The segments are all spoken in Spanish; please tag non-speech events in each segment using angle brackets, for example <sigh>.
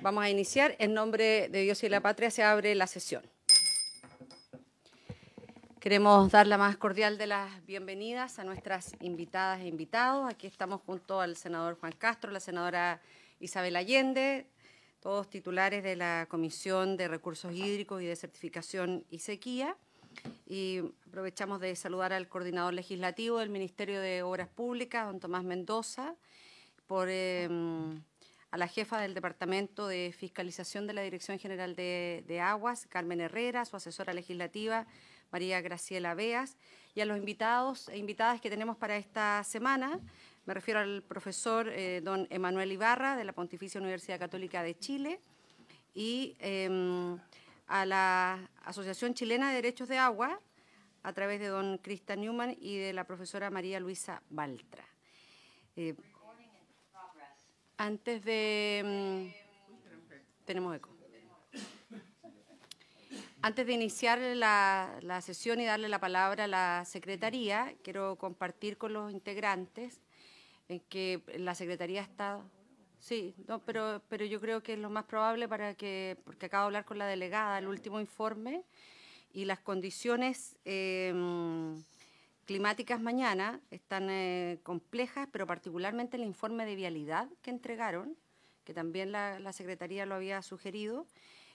Vamos a iniciar. En nombre de Dios y la Patria se abre la sesión. Queremos dar la más cordial de las bienvenidas a nuestras invitadas e invitados. Aquí estamos junto al senador Juan Castro, la senadora Isabel Allende, todos titulares de la Comisión de Recursos Hídricos y de Certificación y Sequía. Y aprovechamos de saludar al coordinador legislativo del Ministerio de Obras Públicas, don Tomás Mendoza, por... Em, a la jefa del Departamento de Fiscalización de la Dirección General de, Aguas, Carmen Herrera, su asesora legislativa, María Graciela Beas, y a los invitados e invitadas que tenemos para esta semana. Me refiero al profesor eh, don Emanuel Ibarra, de la Pontificia Universidad Católica de Chile, y em, a la Asociación Chilena de Derechos de Agua, a través de don Krista Newman y de la profesora María Luisa Baltra. Eh, antes de... Mm, tenemos eco. Antes de iniciar la, sesión y darle la palabra a la Secretaría, quiero compartir con los integrantes que la Secretaría está... Sí, no, pero, pero yo creo que es lo más probable para que, porque acabo de hablar con la delegada, el último informe y las condiciones... Eh, climáticas mañana están eh, complejas, pero particularmente el informe de vialidad que entregaron, que también la, Secretaría lo había sugerido,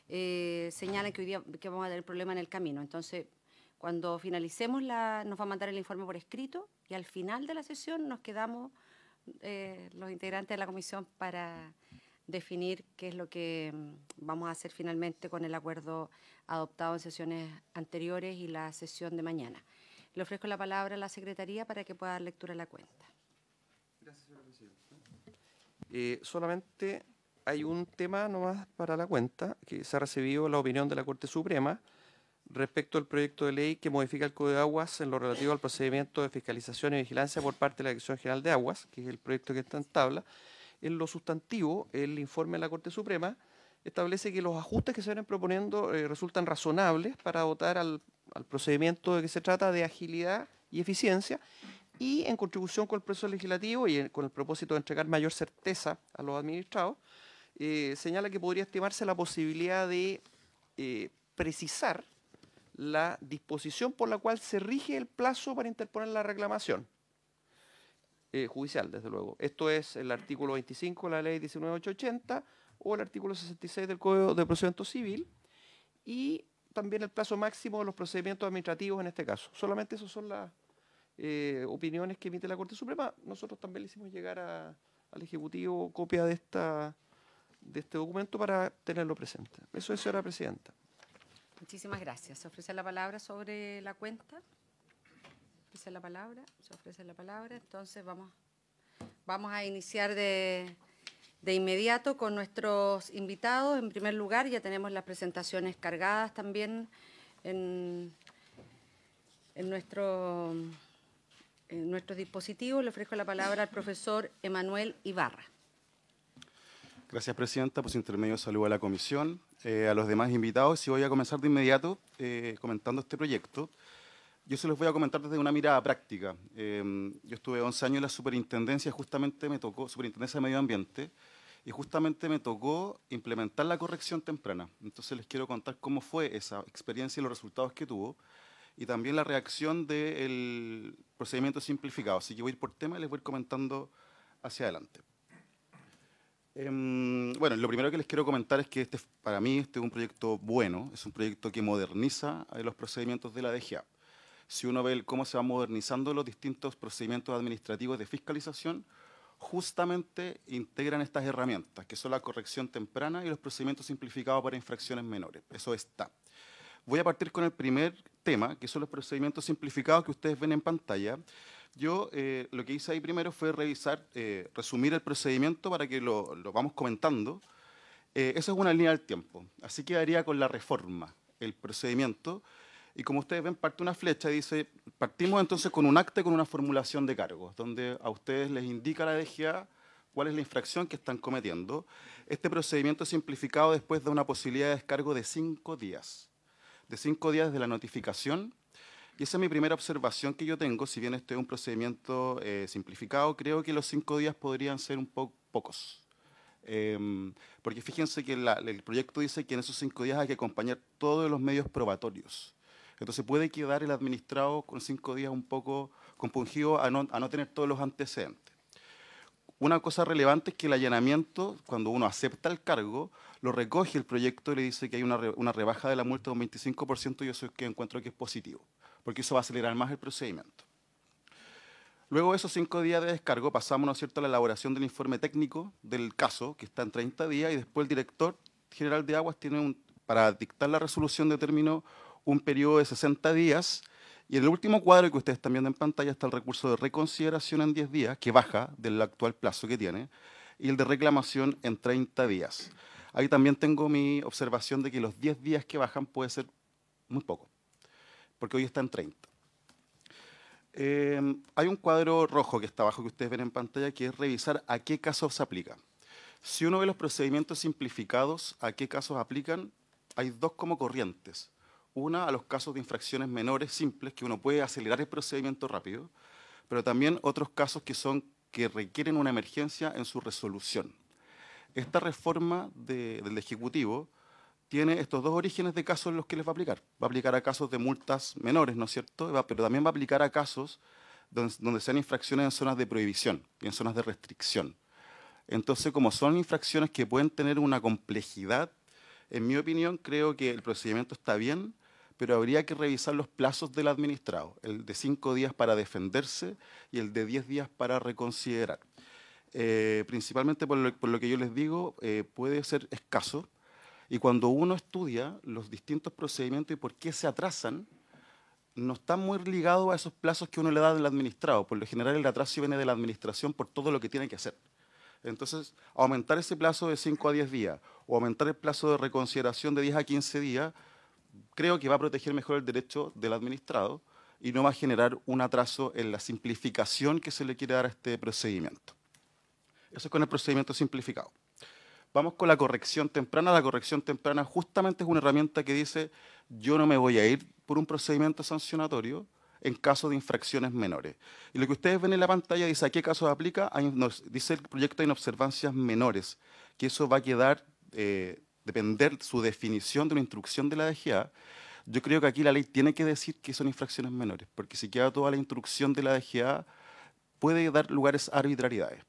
eh, señala que hoy día vamos a tener problema en el camino. Entonces, cuando finalicemos, nos va a mandar el informe por escrito y al final de la sesión nos quedamos eh, los integrantes de la comisión para definir qué es lo que mm, vamos a hacer finalmente con el acuerdo adoptado en sesiones anteriores y la sesión de mañana. Le ofrezco la palabra a la Secretaría para que pueda dar lectura a la cuenta. Gracias, señor presidente. Eh, solamente hay un tema nomás para la cuenta, que se ha recibido la opinión de la Corte Suprema respecto al proyecto de ley que modifica el Código de Aguas en lo relativo al procedimiento de fiscalización y vigilancia por parte de la Dirección General de Aguas, que es el proyecto que está en tabla. En lo sustantivo, el informe de la Corte Suprema establece que los ajustes que se vienen proponiendo eh, resultan razonables para votar al al procedimiento de que se trata de agilidad y eficiencia y en contribución con el proceso legislativo y con el propósito de entregar mayor certeza a los administrados, eh, señala que podría estimarse la posibilidad de eh, precisar la disposición por la cual se rige el plazo para interponer la reclamación eh, judicial, desde luego. Esto es el artículo 25 de la ley 19880 o el artículo 66 del Código de Procedimiento Civil y también el plazo máximo de los procedimientos administrativos en este caso. Solamente esas son las eh, opiniones que emite la Corte Suprema. Nosotros también le hicimos llegar al Ejecutivo copia de, esta, de este documento para tenerlo presente. Eso es, señora Presidenta. Muchísimas gracias. ¿Se ofrece la palabra sobre la cuenta? ¿Se ofrece la palabra? ¿Se ofrece la palabra? Entonces vamos, vamos a iniciar de de inmediato con nuestros invitados. En primer lugar, ya tenemos las presentaciones cargadas también en, nuestro, en nuestros dispositivos. Le ofrezco la palabra al profesor Emanuel Ibarra. Gracias, Presidenta. Por su intermedio, saludo a la Comisión, eh, a los demás invitados. Y voy a comenzar de inmediato eh, comentando este proyecto. Yo se los voy a comentar desde una mirada práctica. Em, yo estuve 11 años en la superintendencia, justamente me tocó, superintendencia de medio ambiente, y justamente me tocó implementar la corrección temprana. Entonces les quiero contar cómo fue esa experiencia y los resultados que tuvo, y también la reacción del procedimiento simplificado. Así que voy a ir por tema y les voy a ir comentando hacia adelante. Em, bueno, lo primero que les quiero comentar es que este, para mí este es un proyecto bueno, es un proyecto que moderniza eh, los procedimientos de la DGA si uno ve cómo se van modernizando los distintos procedimientos administrativos de fiscalización, justamente integran estas herramientas, que son la corrección temprana y los procedimientos simplificados para infracciones menores. Eso está. Voy a partir con el primer tema, que son los procedimientos simplificados que ustedes ven en pantalla. Yo eh, lo que hice ahí primero fue revisar, eh, resumir el procedimiento para que lo, vamos comentando. Eh, eso es una línea del tiempo. Así quedaría con la reforma, el procedimiento. Y como ustedes ven, parte una flecha y dice, partimos entonces con un acta y con una formulación de cargos, donde a ustedes les indica la DGA cuál es la infracción que están cometiendo. Este procedimiento simplificado después da una posibilidad de descargo de cinco días, de cinco días de la notificación. Y esa es mi primera observación que yo tengo, si bien este es un procedimiento eh, simplificado, creo que los cinco días podrían ser un poco pocos. Em, porque fíjense que el proyecto dice que en esos cinco días hay que acompañar todos los medios probatorios. Entonces puede quedar el administrado con cinco días un poco compungido a no, tener todos los antecedentes. Una cosa relevante es que el allanamiento, cuando uno acepta el cargo, lo recoge el proyecto y le dice que hay una, rebaja de la multa de un 25% y eso es que encuentro que es positivo, porque eso va a acelerar más el procedimiento. Luego de esos cinco días de descargo pasamos ¿no cierto? a la elaboración del informe técnico del caso, que está en 30 días, y después el director general de aguas tiene un, para dictar la resolución de término un periodo de 60 días. Y en el último cuadro que ustedes están viendo en pantalla está el recurso de reconsideración en 10 días, que baja del actual plazo que tiene, y el de reclamación en 30 días. Ahí también tengo mi observación de que los 10 días que bajan puede ser muy poco, porque hoy está en 30. Eh, hay un cuadro rojo que está abajo que ustedes ven en pantalla que es revisar a qué casos se aplica. Si uno ve los procedimientos simplificados, a qué casos aplican, hay dos como corrientes. Una, a los casos de infracciones menores simples, que uno puede acelerar el procedimiento rápido, pero también otros casos que, son, que requieren una emergencia en su resolución. Esta reforma del Ejecutivo tiene estos dos orígenes de casos en los que les va a aplicar. Va a aplicar a casos de multas menores, ¿no es cierto? pero también va a aplicar a casos donde, donde sean infracciones en zonas de prohibición y en zonas de restricción. Entonces, como son infracciones que pueden tener una complejidad, en mi opinión creo que el procedimiento está bien, pero habría que revisar los plazos del administrado, el de cinco días para defenderse y el de diez días para reconsiderar. Eh, principalmente por lo, que yo les digo, eh, puede ser escaso y cuando uno estudia los distintos procedimientos y por qué se atrasan, no está muy ligado a esos plazos que uno le da al administrado. Por lo general el atraso viene de la administración por todo lo que tiene que hacer. Entonces, aumentar ese plazo de 5 a 10 días o aumentar el plazo de reconsideración de 10 a 15 días creo que va a proteger mejor el derecho del administrado y no va a generar un atraso en la simplificación que se le quiere dar a este procedimiento. Eso es con el procedimiento simplificado. Vamos con la corrección temprana. La corrección temprana justamente es una herramienta que dice yo no me voy a ir por un procedimiento sancionatorio en caso de infracciones menores. Y lo que ustedes ven en la pantalla dice a qué caso aplica, dice el proyecto de observancias menores, que eso va a quedar eh, depender su definición de una instrucción de la DGA, yo creo que aquí la ley tiene que decir que son infracciones menores, porque si queda toda la instrucción de la DGA, puede dar lugares a arbitrariedades.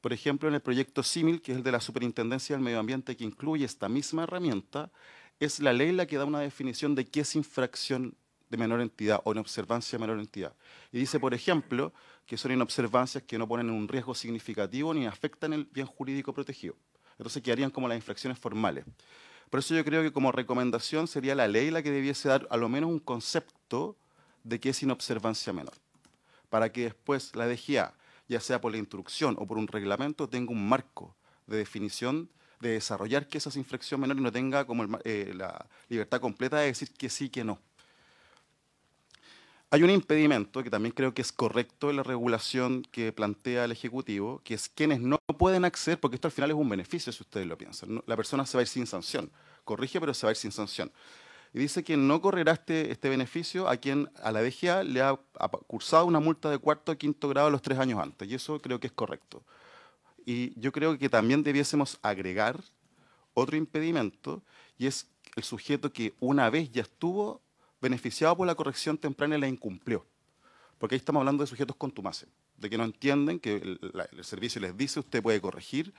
Por ejemplo, en el proyecto símil, que es el de la Superintendencia del Medio Ambiente, que incluye esta misma herramienta, es la ley la que da una definición de qué es infracción de menor entidad o observancia de menor entidad. Y dice, por ejemplo, que son inobservancias que no ponen un riesgo significativo ni afectan el bien jurídico protegido entonces quedarían como las infracciones formales. Por eso yo creo que como recomendación sería la ley la que debiese dar a lo menos un concepto de qué es inobservancia menor, para que después la DGA, ya sea por la instrucción o por un reglamento, tenga un marco de definición de desarrollar que esa infracción menor y no tenga como eh, la libertad completa de decir que sí, que no. Hay un impedimento que también creo que es correcto en la regulación que plantea el Ejecutivo, que es quienes no pueden acceder, porque esto al final es un beneficio si ustedes lo piensan. La persona se va a ir sin sanción, corrige, pero se va a ir sin sanción. Y dice que no correrá este, este beneficio a quien a la DGA le ha, cursado una multa de cuarto o quinto grado los tres años antes, y eso creo que es correcto. Y yo creo que también debiésemos agregar otro impedimento, y es el sujeto que una vez ya estuvo beneficiado por la corrección temprana y la incumplió. Porque ahí estamos hablando de sujetos contumaces, de que no entienden, que el, servicio les dice usted puede corregir,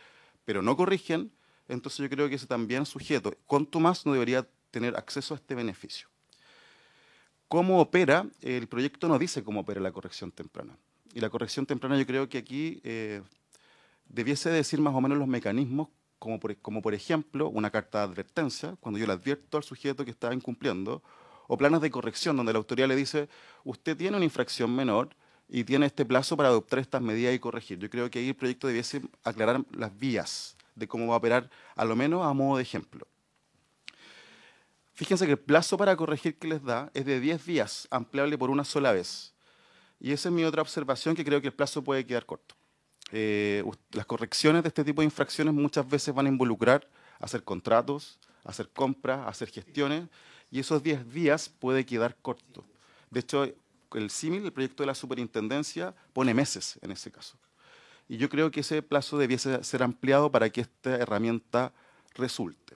pero no corrigen. Entonces yo creo que ese también sujeto contumaz no debería tener acceso a este beneficio. ¿Cómo opera? El proyecto no dice cómo opera la corrección temprana. Y la corrección temprana yo creo que aquí eh, debiese decir más o menos los mecanismos, como por, como por ejemplo una carta de advertencia, cuando yo le advierto al sujeto que está incumpliendo, o planes de corrección, donde la autoridad le dice, usted tiene una infracción menor y tiene este plazo para adoptar estas medidas y corregir. Yo creo que ahí el proyecto debiese aclarar las vías de cómo va a operar, a lo menos a modo de ejemplo. Fíjense que el plazo para corregir que les da es de 10 días, ampliable por una sola vez. Y esa es mi otra observación, que creo que el plazo puede quedar corto. Eh, las correcciones de este tipo de infracciones muchas veces van a involucrar hacer contratos, hacer compras, hacer gestiones, y esos 10 días puede quedar corto. De hecho, el símil, el proyecto de la superintendencia, pone meses en ese caso. Y yo creo que ese plazo debiese ser ampliado para que esta herramienta resulte.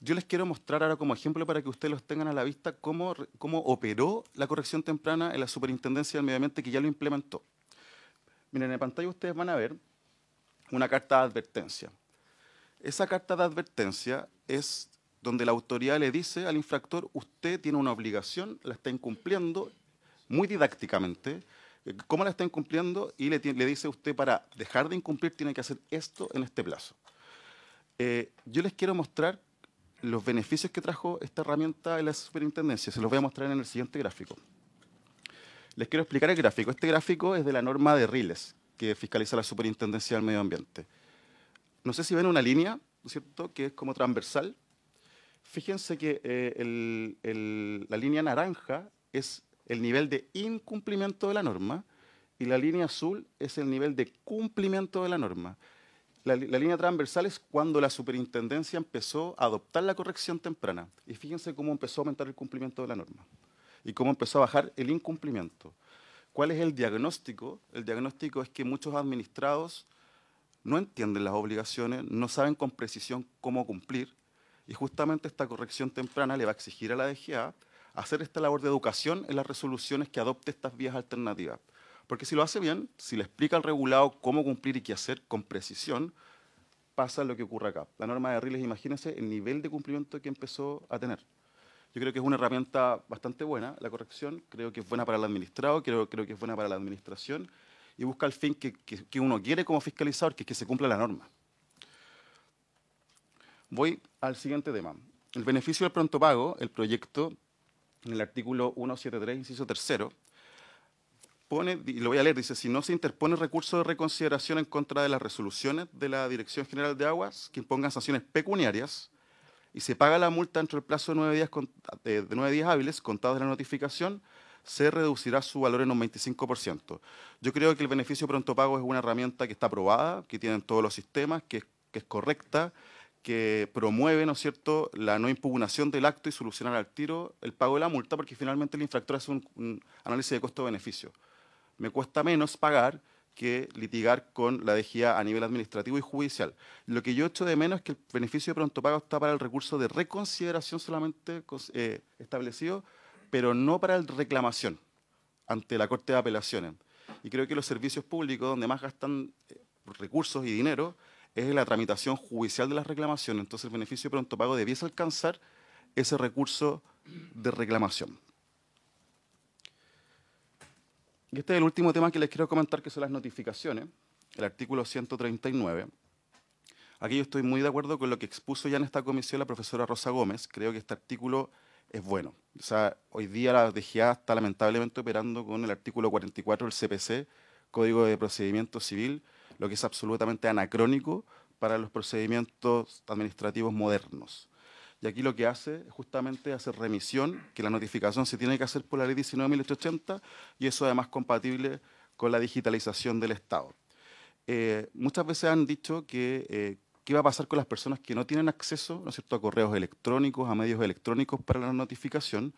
Yo les quiero mostrar ahora como ejemplo para que ustedes los tengan a la vista cómo, cómo operó la corrección temprana en la Superintendencia del Medio Ambiente que ya lo implementó. Miren, en la pantalla ustedes van a ver una carta de advertencia. Esa carta de advertencia es donde la autoridad le dice al infractor, usted tiene una obligación, la está incumpliendo muy didácticamente, eh, cómo la está incumpliendo y le, le dice usted para dejar de incumplir tiene que hacer esto en este plazo. Eh, yo les quiero mostrar los beneficios que trajo esta herramienta de la superintendencia, se los voy a mostrar en el siguiente gráfico. Les quiero explicar el gráfico. Este gráfico es de la norma de RILES, que fiscaliza la superintendencia del medio ambiente. No sé si ven una línea, ¿cierto?, que es como transversal, fíjense que eh, la línea naranja es el nivel de incumplimiento de la norma y la línea azul es el nivel de cumplimiento de la norma. La, la, línea transversal es cuando la superintendencia empezó a adoptar la corrección temprana. Y fíjense cómo empezó a aumentar el cumplimiento de la norma y cómo empezó a bajar el incumplimiento. ¿Cuál es el diagnóstico? El diagnóstico es que muchos administrados no entienden las obligaciones, no saben con precisión cómo cumplir y justamente esta corrección temprana le va a exigir a la DGA hacer esta labor de educación en las resoluciones que adopte estas vías alternativas. Porque si lo hace bien, si le explica al regulado cómo cumplir y qué hacer con precisión, pasa lo que ocurre acá. La norma de Riles, imagínense el nivel de cumplimiento que empezó a tener. Yo creo que es una herramienta bastante buena, la corrección, creo que es buena para el administrado, creo, que es buena para la administración y busca el fin que, que uno quiere como fiscalizador, que es que se cumpla la norma. Voy al siguiente tema. El beneficio del pronto pago, el proyecto, en el artículo 173, inciso tercero, pone, y lo voy a leer, dice, si no se interpone recurso de reconsideración en contra de las resoluciones de la Dirección General de Aguas que impongan sanciones pecuniarias y se paga la multa dentro del plazo de nueve días, eh, de días hábiles contados de la notificación, se reducirá su valor en un 25%. Yo creo que el beneficio pronto pago es una herramienta que está aprobada, que tienen todos los sistemas, que, que es correcta, que promueve, ¿no es cierto?, la no impugnación del acto y solucionar al tiro el pago de la multa, porque finalmente el infractor hace un, análisis de costo-beneficio. Me cuesta menos pagar que litigar con la DGA a nivel administrativo y judicial. Lo que yo echo de menos es que el beneficio de pronto pago está para el recurso de reconsideración solamente eh, establecido, pero no para la reclamación ante la Corte de Apelaciones. Y creo que los servicios públicos, donde más gastan eh, recursos y dinero, es la tramitación judicial de las reclamaciones. Entonces el beneficio de pronto pago debiese alcanzar ese recurso de reclamación. Y este es el último tema que les quiero comentar, que son las notificaciones, el artículo 139. Aquí yo estoy muy de acuerdo con lo que expuso ya en esta comisión la profesora Rosa Gómez. Creo que este artículo es bueno. O sea, hoy día la DGA está lamentablemente operando con el artículo 44 del CPC, Código de Procedimiento Civil, lo que es absolutamente anacrónico para los procedimientos administrativos modernos. Y aquí lo que hace es justamente hacer remisión, que la notificación se tiene que hacer por la ley 19.880 y eso además compatible con la digitalización del Estado. Eh, muchas veces han dicho que eh, qué va a pasar con las personas que no tienen acceso ¿no a correos electrónicos, a medios electrónicos para la notificación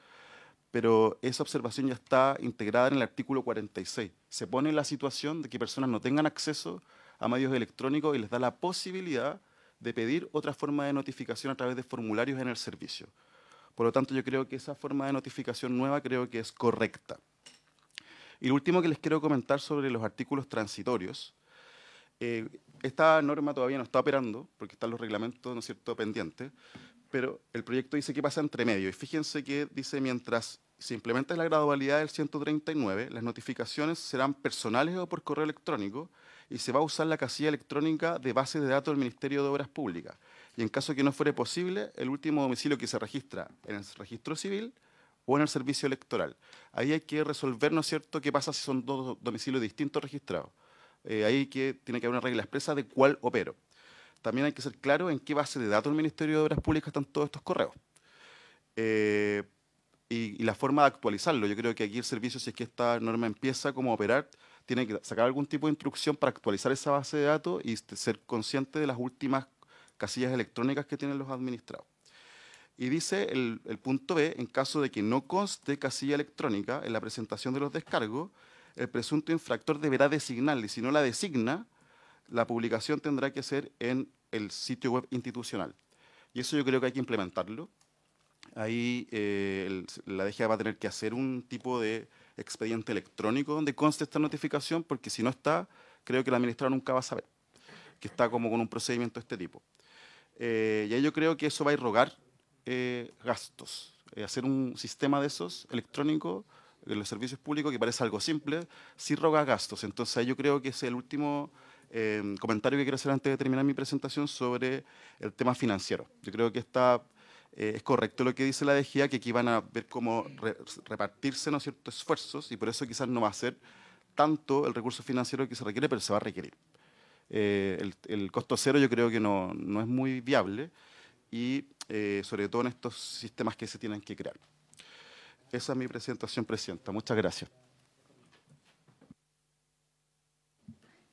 pero esa observación ya está integrada en el artículo 46. Se pone en la situación de que personas no tengan acceso a medios electrónicos y les da la posibilidad de pedir otra forma de notificación a través de formularios en el servicio. Por lo tanto, yo creo que esa forma de notificación nueva creo que es correcta. Y lo último que les quiero comentar sobre los artículos transitorios. Eh, esta norma todavía no está operando, porque están los reglamentos, ¿no cierto?, pendientes, pero el proyecto dice qué pasa entre medio. Y fíjense que dice mientras si implementa la gradualidad del 139, las notificaciones serán personales o por correo electrónico y se va a usar la casilla electrónica de base de datos del Ministerio de Obras Públicas. Y en caso que no fuere posible, el último domicilio que se registra en el registro civil o en el servicio electoral. Ahí hay que resolver, ¿no es cierto?, qué pasa si son dos domicilios distintos registrados. Eh, ahí que, tiene que haber una regla expresa de cuál opero. También hay que ser claro en qué base de datos del Ministerio de Obras Públicas están todos estos correos. Eh, y, la forma de actualizarlo. Yo creo que aquí el servicio, si es que esta norma empieza como operar, tiene que sacar algún tipo de instrucción para actualizar esa base de datos y este, ser consciente de las últimas casillas electrónicas que tienen los administrados. Y dice el, punto B, en caso de que no conste casilla electrónica en la presentación de los descargos, el presunto infractor deberá designarle si no la designa, la publicación tendrá que ser en el sitio web institucional. Y eso yo creo que hay que implementarlo ahí eh, la DGA va a tener que hacer un tipo de expediente electrónico donde conste esta notificación, porque si no está, creo que la ministra nunca va a saber que está como con un procedimiento de este tipo. Eh, y ahí yo creo que eso va a irrogar eh, gastos. Eh, hacer un sistema de esos electrónico en los servicios públicos, que parece algo simple, sí roga gastos. Entonces ahí yo creo que es el último comentario que quiero hacer antes de terminar mi presentación sobre el tema financiero. Yo creo que esta eh, es correcto lo que dice la DGA, que aquí van a ver cómo repartirse ¿no ciertos esfuerzos y por eso quizás no va a ser tanto el recurso financiero que se requiere, pero se va a requerir. Eh, el, costo cero yo creo que no, es muy viable y eh, sobre todo en estos sistemas que se tienen que crear. Esa es mi presentación, Presidenta. Muchas gracias.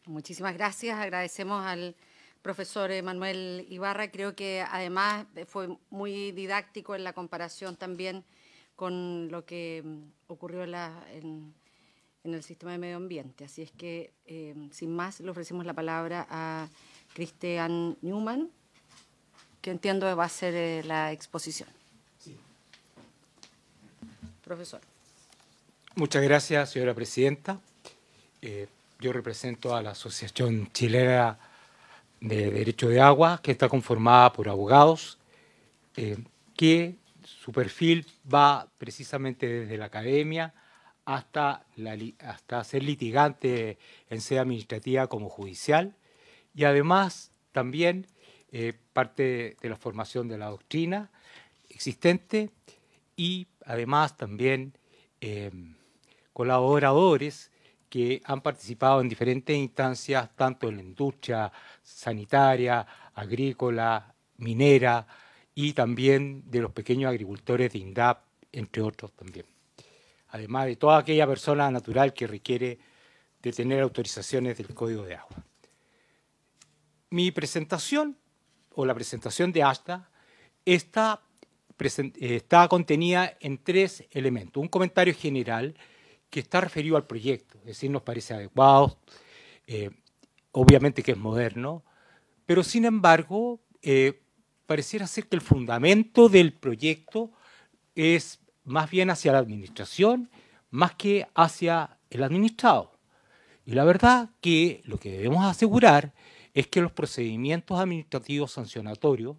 Muchísimas gracias. Agradecemos al profesor Emanuel Ibarra. Creo que además fue muy didáctico en la comparación también con lo que mm, ocurrió en, la, en, el sistema de medio ambiente. Así es que, eh, sin más, le ofrecemos la palabra a Christian Newman, que entiendo va a ser eh, la exposición. Profesor. Muchas gracias, señora presidenta. Eh, yo represento a la Asociación Chilena de Derecho de Agua, que está conformada por abogados, eh, que su perfil va precisamente desde la academia hasta, hasta ser litigante en sede administrativa como judicial, y además también eh, parte de la formación de la doctrina existente y además también eh, colaboradores que han participado en diferentes instancias, tanto en la industria sanitaria, agrícola, minera y también de los pequeños agricultores de INDAP, entre otros también. Además de toda aquella persona natural que requiere de tener autorizaciones del Código de Agua. Mi presentación o la presentación de ASTA está, eh, contenida en tres elementos. Un comentario general que está referido al proyecto, es decir, nos parece adecuado, eh, obviamente que es moderno, pero sin embargo, eh, pareciera ser que el fundamento del proyecto es más bien hacia la administración, más que hacia el administrado. Y la verdad que lo que debemos asegurar es que los procedimientos administrativos sancionatorios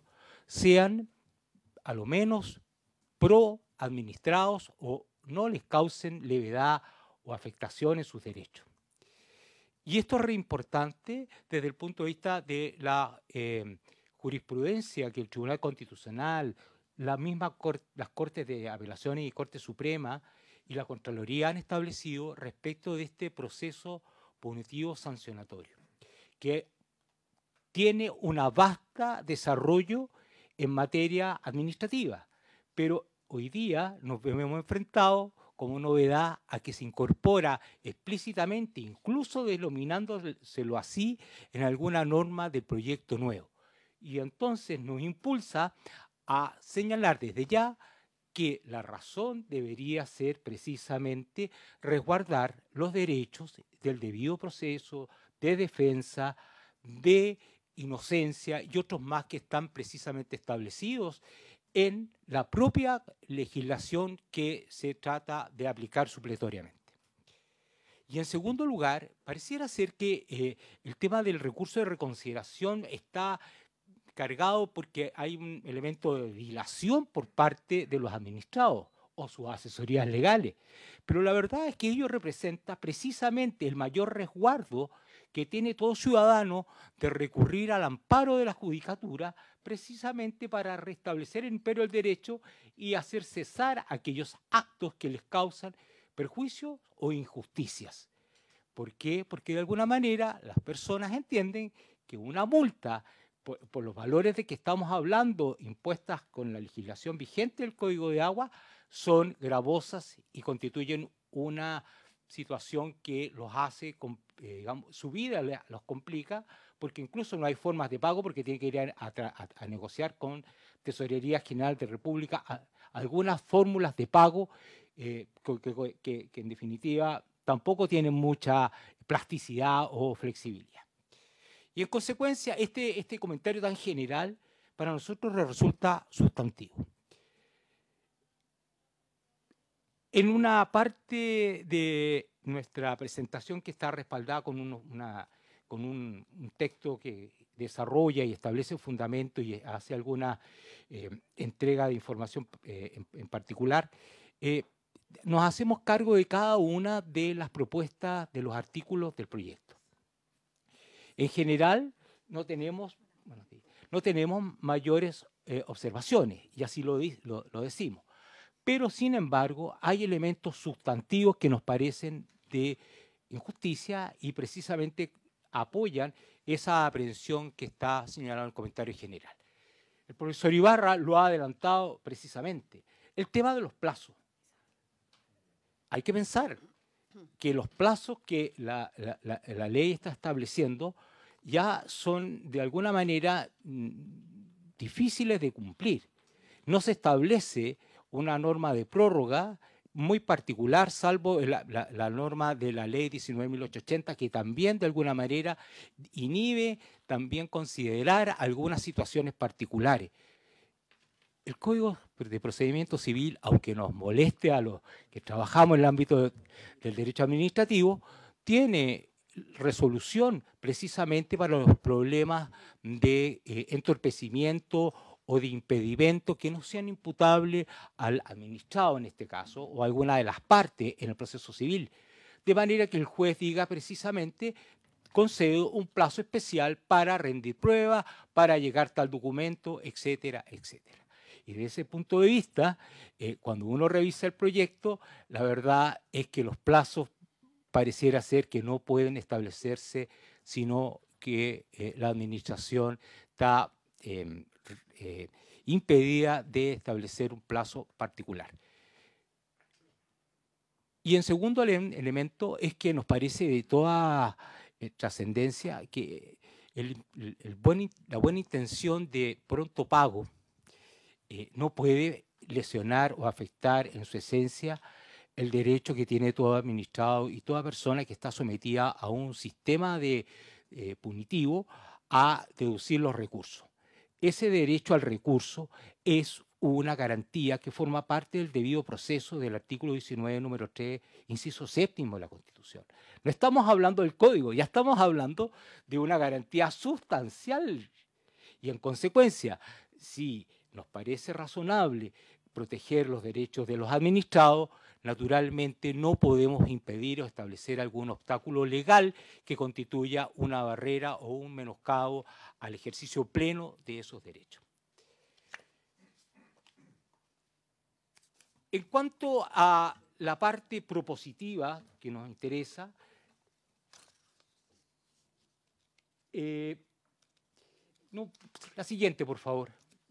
sean a lo menos pro administrados o no les causen levedad o afectación en sus derechos. Y esto es re importante desde el punto de vista de la eh, jurisprudencia que el Tribunal Constitucional, la misma las Cortes de Apelaciones y Corte Suprema y la Contraloría han establecido respecto de este proceso punitivo sancionatorio, que tiene un vasta desarrollo en materia administrativa, pero hoy día nos vemos enfrentados como novedad a que se incorpora explícitamente, incluso denominándoselo así, en alguna norma de proyecto nuevo. Y entonces nos impulsa a señalar desde ya que la razón debería ser precisamente resguardar los derechos del debido proceso, de defensa, de inocencia y otros más que están precisamente establecidos en la propia legislación que se trata de aplicar supletoriamente. Y en segundo lugar, pareciera ser que eh, el tema del recurso de reconsideración está cargado porque hay un elemento de dilación por parte de los administrados o sus asesorías legales. Pero la verdad es que ello representa precisamente el mayor resguardo que tiene todo ciudadano de recurrir al amparo de la judicatura precisamente para restablecer el imperio el derecho y hacer cesar aquellos actos que les causan perjuicio o injusticias. ¿Por qué? Porque de alguna manera las personas entienden que una multa por, los valores de que estamos hablando impuestas con la legislación vigente del Código de Agua son gravosas y constituyen una situación que los hace, eh, digamos, su vida los complica porque incluso no hay formas de pago porque tiene que ir a, negociar con Tesorería General de República algunas fórmulas de pago eh, que, en definitiva tampoco tienen mucha plasticidad o flexibilidad. Y en consecuencia, este, este comentario tan general para nosotros resulta sustantivo. En una parte de nuestra presentación que está respaldada con una con un, texto que desarrolla y establece un fundamento y hace alguna eh, entrega de información eh, en, particular, eh, nos hacemos cargo de cada una de las propuestas de los artículos del proyecto. En general, no tenemos, no tenemos mayores observaciones, y así lo, lo decimos. Pero, sin embargo, hay elementos sustantivos que nos parecen de injusticia y precisamente apoyan esa aprehensión que está señalada en el comentario general. El profesor Ibarra lo ha adelantado precisamente. El tema de los plazos. Hay que pensar que los plazos que la, la ley está estableciendo ya son de alguna manera mm, difíciles de cumplir. No se establece una norma de prórroga muy particular, salvo la, norma de la ley 19.880, que también de alguna manera inhibe también considerar algunas situaciones particulares. El Código de Procedimiento Civil, aunque nos moleste a los que trabajamos en el ámbito del derecho administrativo, tiene resolución precisamente para los problemas de eh, entorpecimiento o de impedimento que no sean imputables al administrado en este caso o alguna de las partes en el proceso civil. De manera que el juez diga precisamente concedo un plazo especial para rendir pruebas, para llegar tal documento, etcétera, etcétera. Y desde ese punto de vista, eh, cuando uno revisa el proyecto, la verdad es que los plazos pareciera ser que no pueden establecerse, sino que eh, la administración está em, eh, impedida de establecer un plazo particular. Y en segundo elemento es que nos parece de toda eh, trascendencia que la buena intención de pronto pago eh, no puede lesionar o afectar en su esencia el derecho que tiene todo administrado y toda persona que está sometida a un sistema de, punitivo a deducir los recursos. Ese derecho al recurso es una garantía que forma parte del debido proceso del artículo 19, número 3, inciso séptimo de la Constitución. No estamos hablando del código, ya estamos hablando de una garantía sustancial. Y en consecuencia, si nos parece razonable proteger los derechos de los administrados, Naturalmente no podemos impedir o establecer algún obstáculo legal que constituya una barrera o un menoscabo al ejercicio pleno de esos derechos. En cuanto a la parte propositiva que nos interesa, eh, la siguiente, por favor.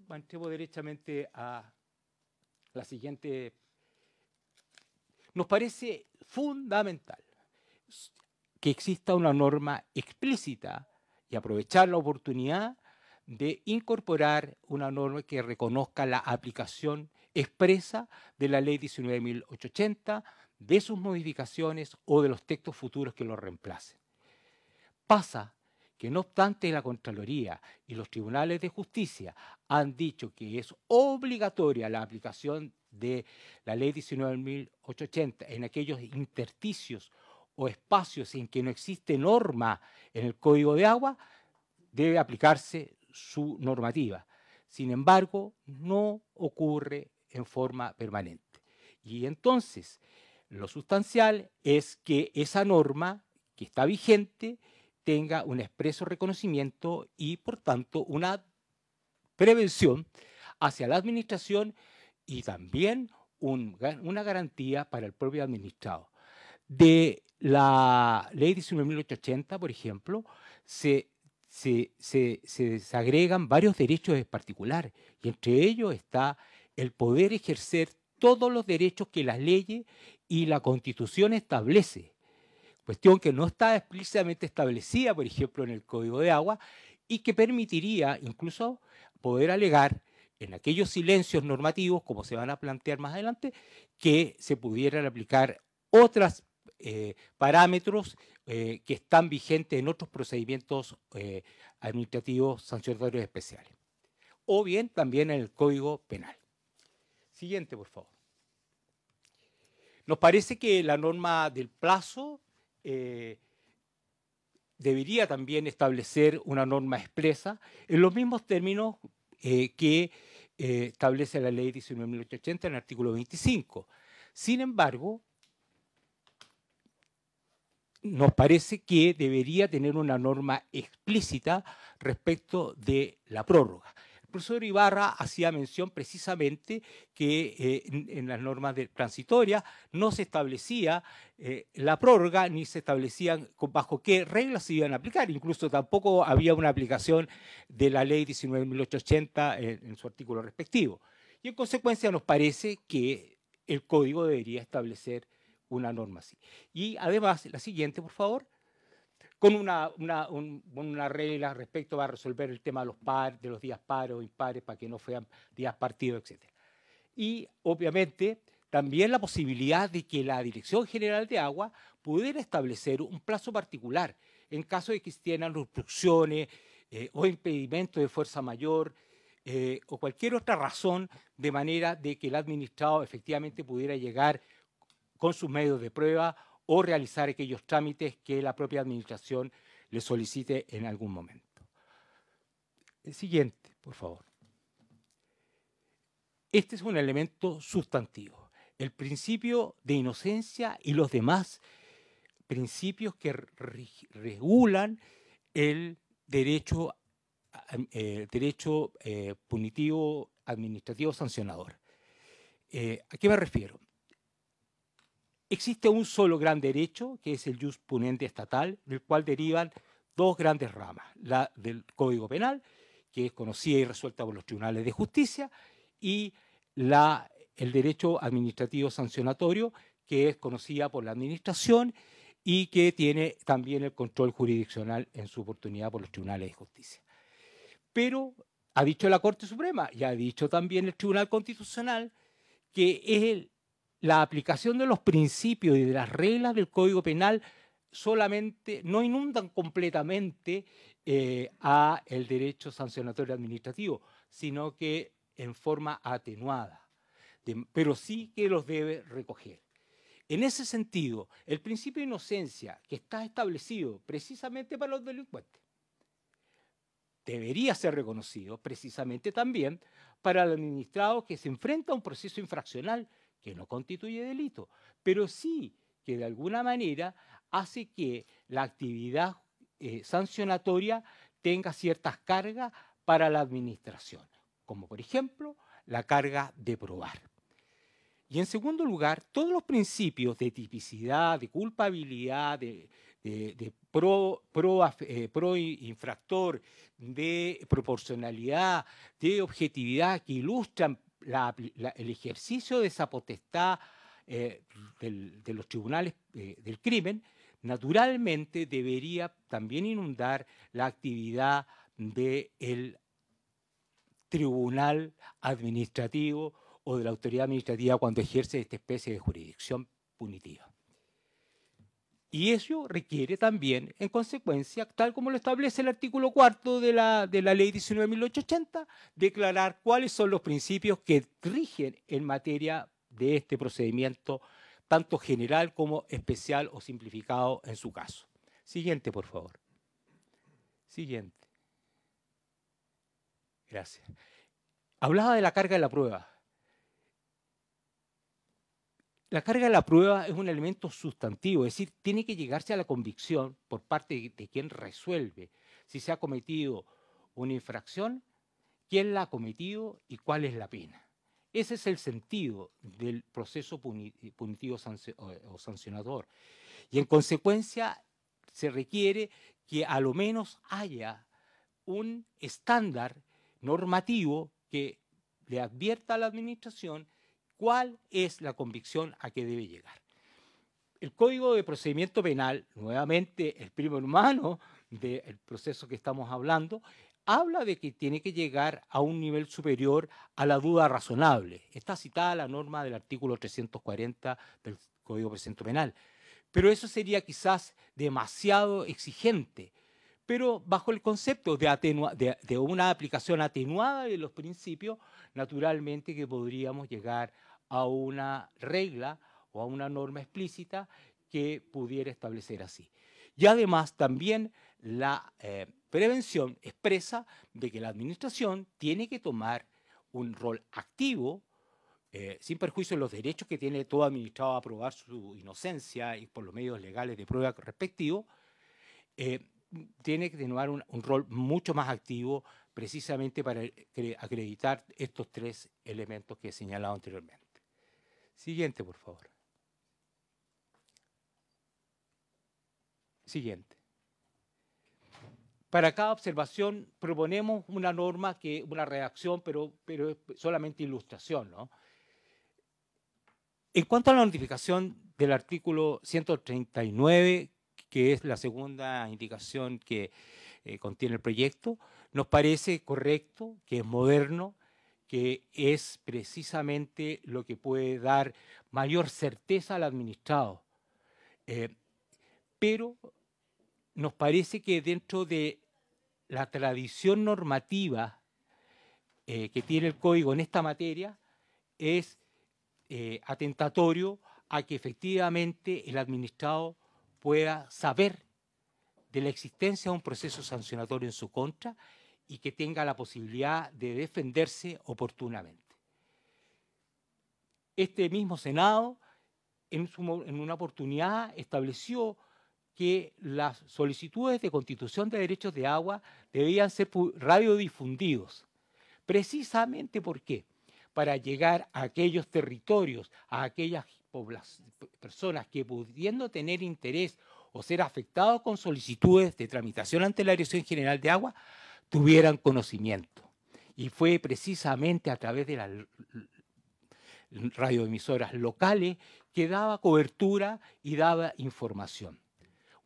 Mantengo derechamente a la siguiente nos parece fundamental que exista una norma explícita y aprovechar la oportunidad de incorporar una norma que reconozca la aplicación expresa de la ley 19.880, de sus modificaciones o de los textos futuros que lo reemplacen. Pasa que no obstante la Contraloría y los tribunales de justicia han dicho que es obligatoria la aplicación de la ley 19.880 en aquellos intersticios o espacios en que no existe norma en el código de agua, debe aplicarse su normativa. Sin embargo, no ocurre en forma permanente. Y entonces, lo sustancial es que esa norma que está vigente tenga un expreso reconocimiento y, por tanto, una prevención hacia la administración y también una garantía para el propio administrado. De la ley 19.880, por ejemplo, se, se, desagregan varios derechos en particular y entre ellos está el poder ejercer todos los derechos que las leyes y la constitución establece. Cuestión que no está explícitamente establecida, por ejemplo, en el Código de Agua y que permitiría incluso poder alegar en aquellos silencios normativos, como se van a plantear más adelante, que se pudieran aplicar otros eh, parámetros eh, que están vigentes en otros procedimientos eh, administrativos sancionatorios especiales, o bien también en el Código Penal. Siguiente, por favor. Nos parece que la norma del plazo debería también establecer una norma expresa en los mismos términos que eh, establece la ley 19.880 en el artículo 25. Sin embargo, nos parece que debería tener una norma explícita respecto de la prórroga profesor Ibarra hacía mención precisamente que eh, en, las normas de, transitorias no se establecía eh, la prórroga ni se establecían bajo qué reglas se iban a aplicar. Incluso tampoco había una aplicación de la ley 19.880 eh, en su artículo respectivo. Y en consecuencia nos parece que el código debería establecer una norma así. Y además, la siguiente, por favor, con una, una, regla respecto a resolver el tema de los, de los días pares o impares para que no sean días partidos, etc. Y obviamente también la posibilidad de que la Dirección General de Agua pudiera establecer un plazo particular en caso de que existieran obstrucciones eh, o impedimentos de fuerza mayor eh, o cualquier otra razón de manera de que el administrado efectivamente pudiera llegar con sus medios de prueba o realizar aquellos trámites que la propia administración le solicite en algún momento. El siguiente, por favor. Este es un elemento sustantivo, el principio de inocencia y los demás principios que regulan el derecho, eh, derecho eh, punitivo administrativo sancionador. Eh, ¿A qué me refiero? Existe un solo gran derecho, que es el jus punente estatal, del cual derivan dos grandes ramas, la del Código Penal, que es conocida y resuelta por los tribunales de justicia, y la, el derecho administrativo sancionatorio, que es conocida por la administración y que tiene también el control jurisdiccional en su oportunidad por los tribunales de justicia. Pero ha dicho la Corte Suprema y ha dicho también el Tribunal Constitucional que es el la aplicación de los principios y de las reglas del Código Penal solamente no inundan completamente eh, al el derecho sancionatorio administrativo, sino que en forma atenuada, pero sí que los debe recoger. En ese sentido, el principio de inocencia que está establecido precisamente para los delincuentes debería ser reconocido precisamente también para el administrado que se enfrenta a un proceso infraccional que no constituye delito, pero sí que de alguna manera hace que la actividad eh, sancionatoria tenga ciertas cargas para la administración, como por ejemplo la carga de probar. Y en segundo lugar, todos los principios de tipicidad, de culpabilidad, de, eh, pro, infractor, de proporcionalidad, de objetividad que ilustran el ejercicio de esa potestad eh, de los tribunales eh, del crimen, naturalmente debería también inundar la actividad del tribunal administrativo o de la autoridad administrativa cuando ejerce esta especie de jurisdicción punitiva. Y eso requiere también, en consecuencia, tal como lo establece el artículo cuarto de la, de la ley 19.880, declarar cuáles son los principios que rigen en materia de este procedimiento, tanto general como especial o simplificado en su caso. Siguiente, por favor. Siguiente. Gracias. Hablaba de la carga de la prueba. La carga de la prueba es un elemento sustantivo, es decir, tiene que llegarse a la convicción por parte de, quien resuelve si se ha cometido una infracción, quién la ha cometido y cuál es la pena. Ese es el sentido del proceso punitivo o sancionador. Y en consecuencia se requiere que a lo menos haya un estándar normativo que le advierta a la administración cuál es la convicción a que debe llegar. El Código de Procedimiento Penal, nuevamente el primo hermano del proceso que estamos hablando, habla de que tiene que llegar a un nivel superior a la duda razonable. Está citada la norma del artículo 340 del Código de Procedimiento Penal. Pero eso sería quizás demasiado exigente. Pero bajo el concepto de, de una aplicación atenuada de los principios, naturalmente que podríamos llegar a a una regla o a una norma explícita que pudiera establecer así. Y además también la eh, prevención expresa de que la administración tiene que tomar un rol activo, eh, sin perjuicio de los derechos que tiene todo administrado a probar su inocencia y por los medios legales de prueba respectivos, eh, tiene que tener un, rol mucho más activo precisamente para acreditar estos tres elementos que he señalado anteriormente. Siguiente, por favor. Siguiente. Para cada observación proponemos una norma que una redacción, pero, pero solamente ilustración, En cuanto a la notificación del artículo 139, que es la segunda indicación que eh, contiene el proyecto, nos parece correcto, que es moderno, que es precisamente lo que puede dar mayor certeza al administrado. Eh, pero nos parece que dentro de la tradición normativa eh, que tiene el código en esta materia es eh, atentatorio a que efectivamente el administrado pueda saber de la existencia de un proceso sancionatorio en su contra y que tenga la posibilidad de defenderse oportunamente. Este mismo Senado, en, una oportunidad, estableció que las solicitudes de constitución de derechos de agua debían ser radiodifundidos, precisamente porque para llegar a aquellos territorios, a aquellas personas que pudiendo tener interés o ser afectados con solicitudes de tramitación ante la Dirección General de Agua, tuvieran conocimiento. Y fue precisamente a través de las radioemisoras locales que daba cobertura y daba información.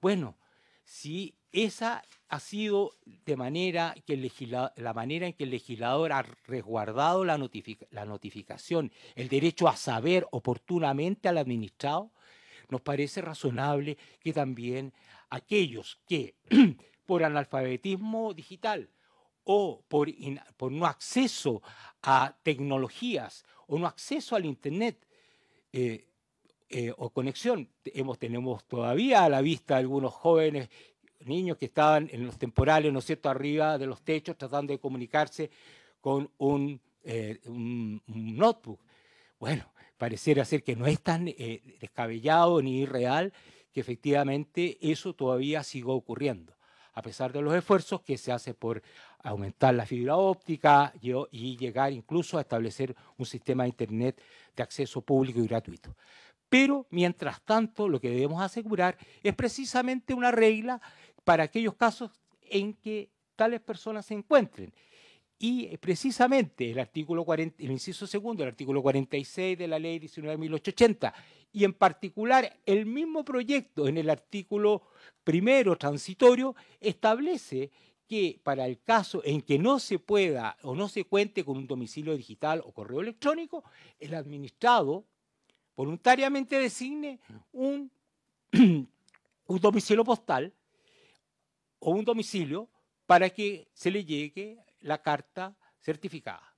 Bueno, si esa ha sido de manera que la manera en que el legislador ha resguardado la notificación, el derecho a saber oportunamente al administrado, nos parece razonable que también aquellos que <clears throat> por analfabetismo digital o por, no acceso a tecnologías o no acceso al Internet eh, eh, o conexión. Hemos, tenemos todavía a la vista algunos jóvenes, niños que estaban en los temporales, ¿no es cierto?, arriba de los techos tratando de comunicarse con un, eh, notebook. Bueno, pareciera ser que no es tan descabellado ni irreal que efectivamente eso todavía siga ocurriendo a pesar de los esfuerzos que se hace por aumentar la fibra óptica y llegar incluso a establecer un sistema de Internet de acceso público y gratuito. Pero, mientras tanto, lo que debemos asegurar es precisamente una regla para aquellos casos en que tales personas se encuentren y eh, precisamente el artículo 40, el inciso segundo, el artículo 46 de la ley 19.880, y en particular el mismo proyecto en el artículo primero transitorio, establece que para el caso en que no se pueda o no se cuente con un domicilio digital o correo electrónico, el administrado voluntariamente designe un, <clears throat> un domicilio postal o un domicilio para que se le llegue la carta certificada.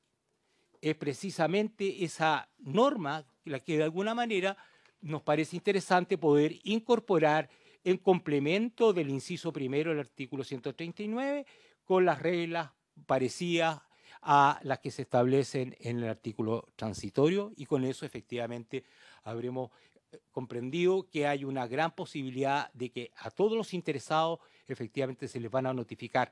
Es precisamente esa norma la que de alguna manera nos parece interesante poder incorporar en complemento del inciso primero del artículo 139 con las reglas parecidas a las que se establecen en el artículo transitorio y con eso efectivamente habremos eh, comprendido que hay una gran posibilidad de que a todos los interesados efectivamente se les van a notificar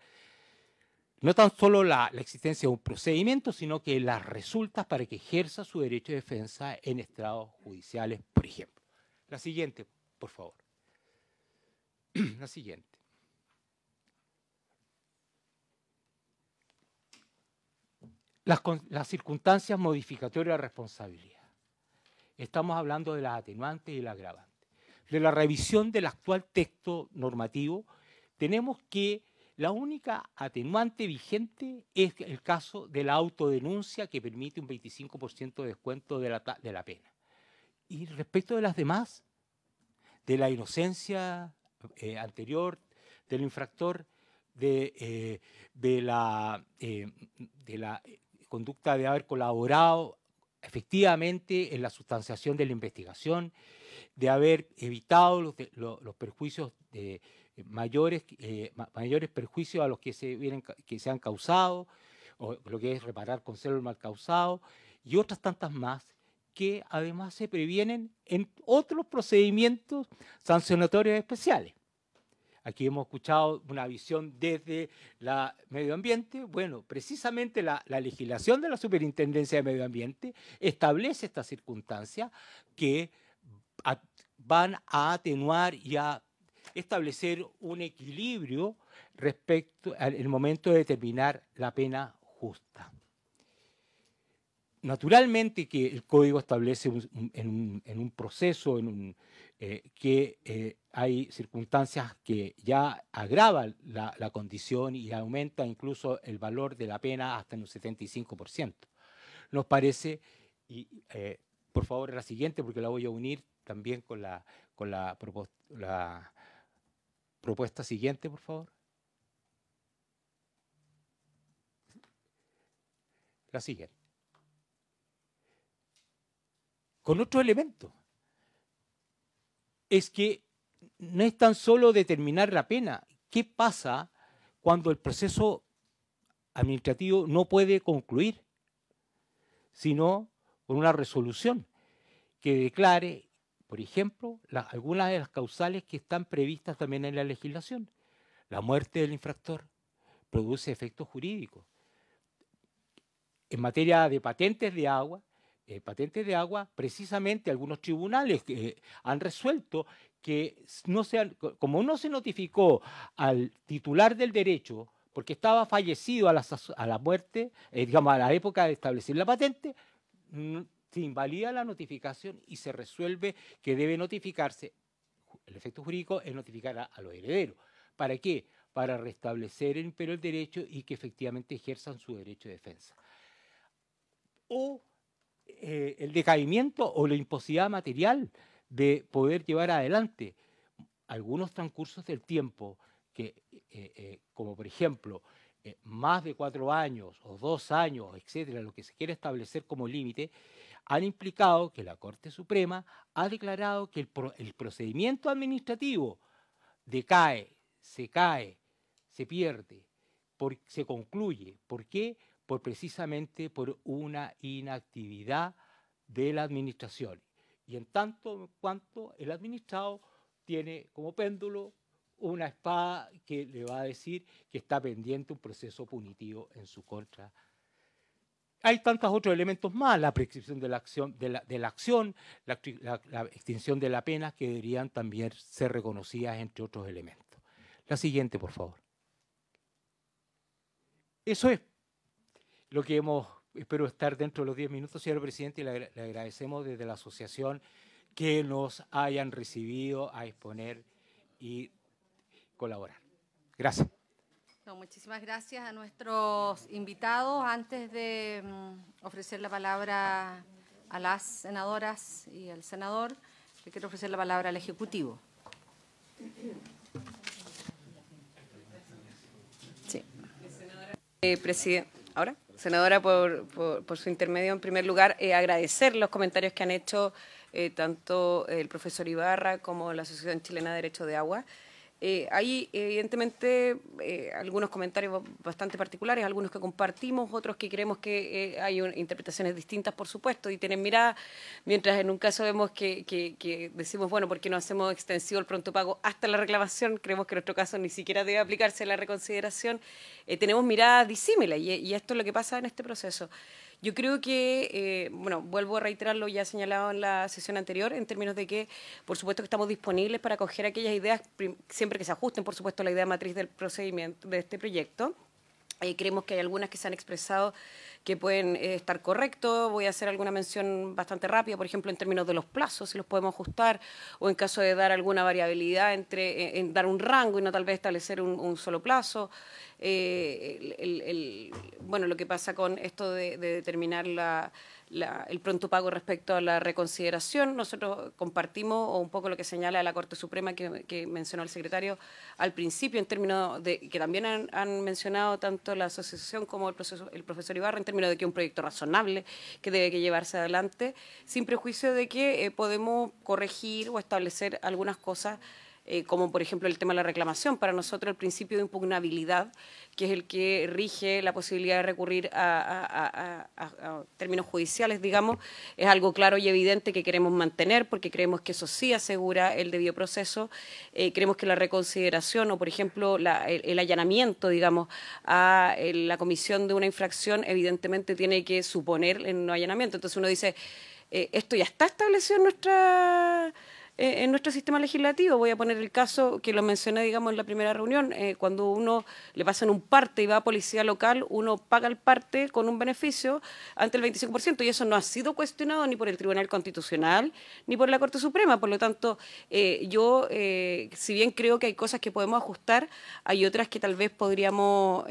no tan solo la, existencia de un procedimiento, sino que las resultas para que ejerza su derecho de defensa en estrados judiciales, por ejemplo. La siguiente, por favor. <clears throat> la siguiente. Las, circunstancias modificatorias de responsabilidad. Estamos hablando de las atenuantes y las agravantes. De la revisión del actual texto normativo, tenemos que la única atenuante vigente es el caso de la autodenuncia que permite un 25% de descuento de la, pena. Y respecto de las demás, de la inocencia eh, anterior, del infractor, de, eh, la, eh, conducta de haber colaborado efectivamente en la sustanciación de la investigación, de haber evitado los, los perjuicios de eh, mayores, eh, mayores perjuicios a los que se, vienen, que se han causado, o lo que es reparar con ser mal causado, y otras tantas más que además se previenen en otros procedimientos sancionatorios especiales. Aquí hemos escuchado una visión desde el medio ambiente. Bueno, precisamente la, legislación de la Superintendencia de Medio Ambiente establece estas circunstancias que van a atenuar y a establecer un equilibrio respecto al momento de determinar la pena justa. Naturalmente que el código establece en, un, proceso en eh, que eh, hay circunstancias que ya agravan la, condición y aumenta incluso el valor de la pena hasta en un 75%. Nos parece, y eh, por favor la siguiente porque la voy a unir también con la, con la Propuesta siguiente, por favor. La siguiente. Con otro elemento. Es que no es tan solo determinar la pena. ¿Qué pasa cuando el proceso administrativo no puede concluir, sino con una resolución que declare por ejemplo, algunas de las causales que están previstas también en la legislación. La muerte del infractor produce efectos jurídicos. En materia de patentes de agua, eh, patentes de agua, precisamente algunos tribunales eh, han resuelto que no sean, como no se notificó al titular del derecho, porque estaba fallecido a la, muerte, eh, digamos, a la época de establecer la patente, se invalida la notificación y se resuelve que debe notificarse, el efecto jurídico es notificar a, los herederos. ¿Para qué? Para restablecer el imperio del derecho y que efectivamente ejerzan su derecho de defensa. O eh, el decaimiento o la imposibilidad material de poder llevar adelante algunos transcursos del tiempo que, eh, eh, como por ejemplo, más de cuatro años o dos años, etcétera, lo que se quiere establecer como límite, han implicado que la Corte Suprema ha declarado que el, procedimiento administrativo decae, se cae, se pierde, se concluye. ¿Por qué? Por precisamente por una inactividad de la administración. Y en tanto cuanto el administrado tiene como péndulo una espada que le va a decir que está pendiente un proceso punitivo en su contra hay tantos otros elementos más, la prescripción de la acción, de la, acción la, extinción de la pena, que deberían también ser reconocidas entre otros elementos. La siguiente, por favor. Eso es lo que hemos, espero estar dentro de los 10 minutos, señor presidente, y le agradecemos desde la asociación que nos hayan recibido a exponer y colaborar. Gracias muchísimas gracias a nuestros invitados. Antes de mm, ofrecer la palabra a las senadoras y al senador, le quiero ofrecer la palabra al Ejecutivo. Eh, ahora, senadora, por, su intermedio, en primer lugar, eh, agradecer los comentarios que han hecho eh, tanto el profesor Ibarra como la Asociación Chilena de Derecho de Agua. Eh, hay evidentemente eh, algunos comentarios bastante particulares, algunos que compartimos, otros que creemos que eh, hay interpretaciones distintas, por supuesto, y tienen mirada, mientras en un caso vemos que, decimos, bueno, porque no hacemos extensivo el pronto pago hasta la reclamación? Creemos que en nuestro caso ni siquiera debe aplicarse la reconsideración. tenemos miradas disímiles y esto es lo que pasa en este proceso. Yo creo que, eh, bueno, vuelvo a reiterar lo ya señalado en la sesión anterior, en términos de que, por supuesto, que estamos disponibles para acoger aquellas ideas, siempre que se ajusten, por supuesto, a la idea matriz del procedimiento de este proyecto. Eh, creemos que hay algunas que se han expresado que pueden eh, estar correctos. Voy a hacer alguna mención bastante rápida, por ejemplo, en términos de los plazos, si los podemos ajustar, o en caso de dar alguna variabilidad entre, eh, dar un rango y no tal vez establecer un, solo plazo. bueno, lo que pasa con esto de determinar la, el pronto pago respecto a la reconsideración. Nosotros compartimos un poco lo que señala la Corte Suprema que, mencionó el secretario al principio, en términos de que también han, mencionado tanto la asociación como el, profesor Ibarra, en términos de que es un proyecto razonable que debe llevarse adelante, sin prejuicio de que eh, podemos corregir o establecer algunas cosas eh, como por ejemplo el tema de la reclamación. Para nosotros el principio de impugnabilidad, que es el que rige la posibilidad de recurrir a, términos judiciales, digamos, es algo claro y evidente que queremos mantener porque creemos que eso sí asegura el debido proceso. Eh, creemos que la reconsideración o, por ejemplo, el, allanamiento, digamos, a eh, la comisión de una infracción evidentemente tiene que suponer el un allanamiento. Entonces uno dice, esto ya está establecido en nuestra eh, en nuestro sistema legislativo. Voy a poner el caso que lo mencioné, digamos, en la primera reunión. Eh, cuando uno le pasan un parte y va a policía local, uno paga el parte con un beneficio ante el 25%, y eso no ha sido cuestionado ni por el Tribunal Constitucional ni por la Corte Suprema. Por lo tanto, eh, yo, si bien creo que hay cosas que podemos ajustar, hay otras que tal vez podríamos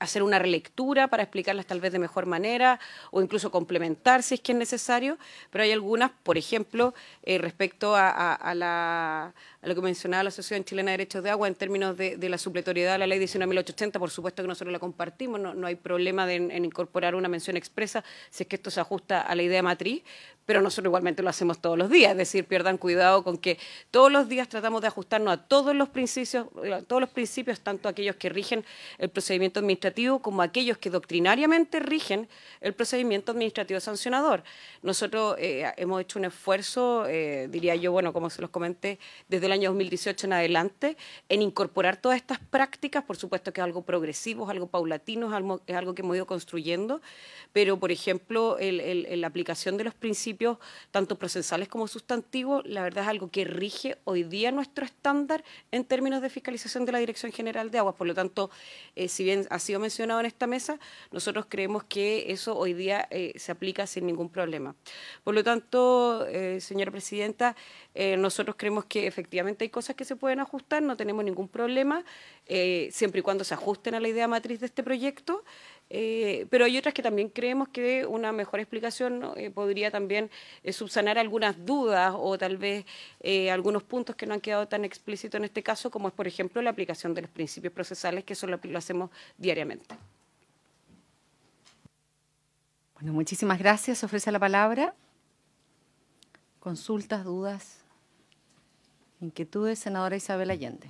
hacer una relectura para explicarlas tal vez de mejor manera o incluso complementar si es que es necesario, pero hay algunas, por ejemplo, eh, respecto a, la, a lo que mencionaba la Asociación Chilena de Derechos de Agua en términos de, la supletoriedad de la ley 19.880, por supuesto que nosotros la compartimos, no, hay problema en, incorporar una mención expresa si es que esto se ajusta a la idea matriz, pero nosotros igualmente lo hacemos todos los días, es decir, pierdan cuidado con que todos los días tratamos de ajustarnos a todos los principios, a todos los principios tanto aquellos que rigen el procedimiento administrativo como aquellos que doctrinariamente rigen el procedimiento administrativo sancionador. Nosotros eh, hemos hecho un esfuerzo, eh, diría yo, bueno, como se los comenté, desde año 2018 en adelante, en incorporar todas estas prácticas, por supuesto que es algo progresivo, es algo paulatino, es algo, que hemos ido construyendo, pero por ejemplo, la aplicación de los principios, tanto procesales como sustantivos, la verdad es algo que rige hoy día nuestro estándar en términos de fiscalización de la Dirección General de Aguas. Por lo tanto, eh, si bien ha sido mencionado en esta mesa, nosotros creemos que eso hoy día eh, se aplica sin ningún problema. Por lo tanto, eh, señora Presidenta, nosotros creemos que efectivamente Obviamente hay cosas que se pueden ajustar, no tenemos ningún problema, eh, siempre y cuando se ajusten a la idea matriz de este proyecto, eh, pero hay otras que también creemos que una mejor explicación eh, podría también subsanar algunas dudas o tal vez algunos puntos que no han quedado tan explícitos en este caso, como es, por ejemplo, la aplicación de los principios procesales, que eso lo, lo hacemos diariamente. Bueno, muchísimas gracias. Ofrece la palabra. Consultas, dudas. Inquietudes, senadora Isabel Allende.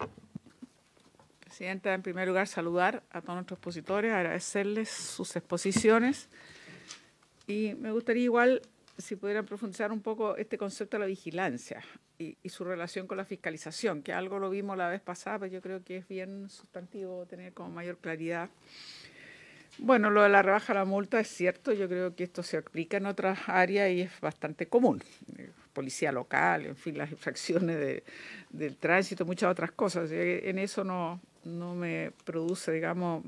Presidenta, en primer lugar, saludar a todos nuestros expositores, agradecerles sus exposiciones. Y me gustaría igual, si pudieran profundizar un poco este concepto de la vigilancia y, su relación con la fiscalización, que algo lo vimos la vez pasada, pero yo creo que es bien sustantivo tener como mayor claridad. Bueno, lo de la rebaja de la multa es cierto, yo creo que esto se aplica en otras áreas y es bastante común policía local, en fin, las infracciones de, del tránsito, muchas otras cosas. Eh, en eso no, no me produce, digamos,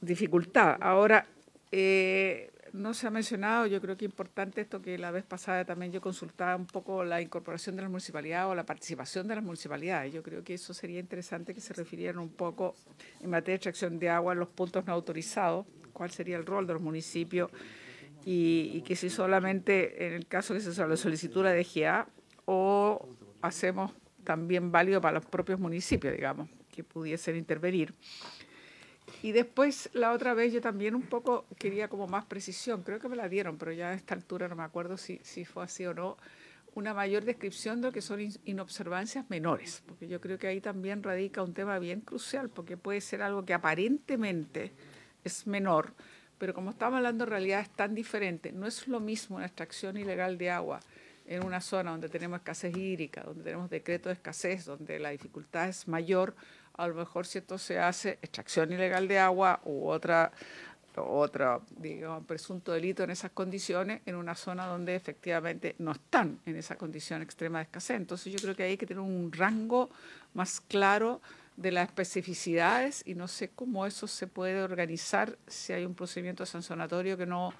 dificultad. Ahora, eh, no se ha mencionado, yo creo que es importante esto que la vez pasada también yo consultaba un poco la incorporación de las municipalidades o la participación de las municipalidades. Yo creo que eso sería interesante que se refirieran un poco en materia de extracción de agua, en los puntos no autorizados, cuál sería el rol de los municipios y, que si solamente en el caso que se solicitud de GA o hacemos también válido para los propios municipios, digamos, que pudiesen intervenir. Y después la otra vez yo también un poco quería como más precisión, creo que me la dieron, pero ya a esta altura no me acuerdo si, si fue así o no, una mayor descripción de lo que son inobservancias menores, porque yo creo que ahí también radica un tema bien crucial, porque puede ser algo que aparentemente es menor, pero como estamos hablando en realidad es tan diferente. no es lo mismo una extracción ilegal de agua en una zona donde tenemos escasez hídrica, donde tenemos decreto de escasez, donde la dificultad es mayor, a lo mejor si esto se hace extracción ilegal de agua u otra otro, digamos, presunto delito en esas condiciones, en una zona donde efectivamente no están en esa condición extrema de escasez. Entonces yo creo que hay que tener un rango más claro de las especificidades y no sé cómo eso se puede organizar si hay un procedimiento sancionatorio que no,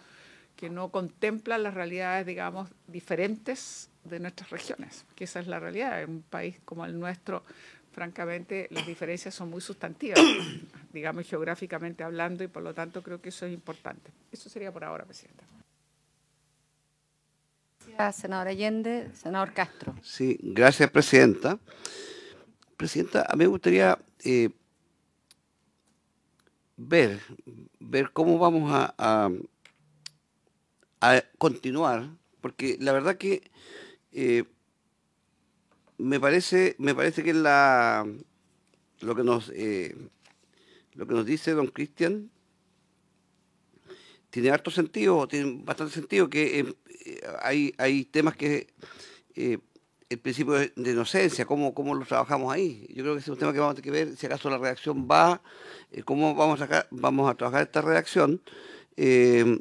que no contempla las realidades, digamos, diferentes de nuestras regiones, que esa es la realidad. En un país como el nuestro, francamente, las diferencias son muy sustantivas, <coughs> digamos, geográficamente hablando, y por lo tanto creo que eso es importante. Eso sería por ahora, Presidenta. Gracias, Senadora Allende. Senador Castro. Sí, gracias, Presidenta. Presidenta, a mí me gustaría eh, ver, ver cómo vamos a, a, continuar, porque la verdad que eh, me parece, me parece que la lo que nos eh, lo que nos dice don Cristian tiene harto sentido, tiene bastante sentido que hay, hay temas que el principio de, inocencia, cómo, cómo lo trabajamos ahí. Yo creo que es un tema que vamos a tener que ver, si acaso la redacción va, eh, cómo vamos a, vamos a trabajar esta redacción, eh,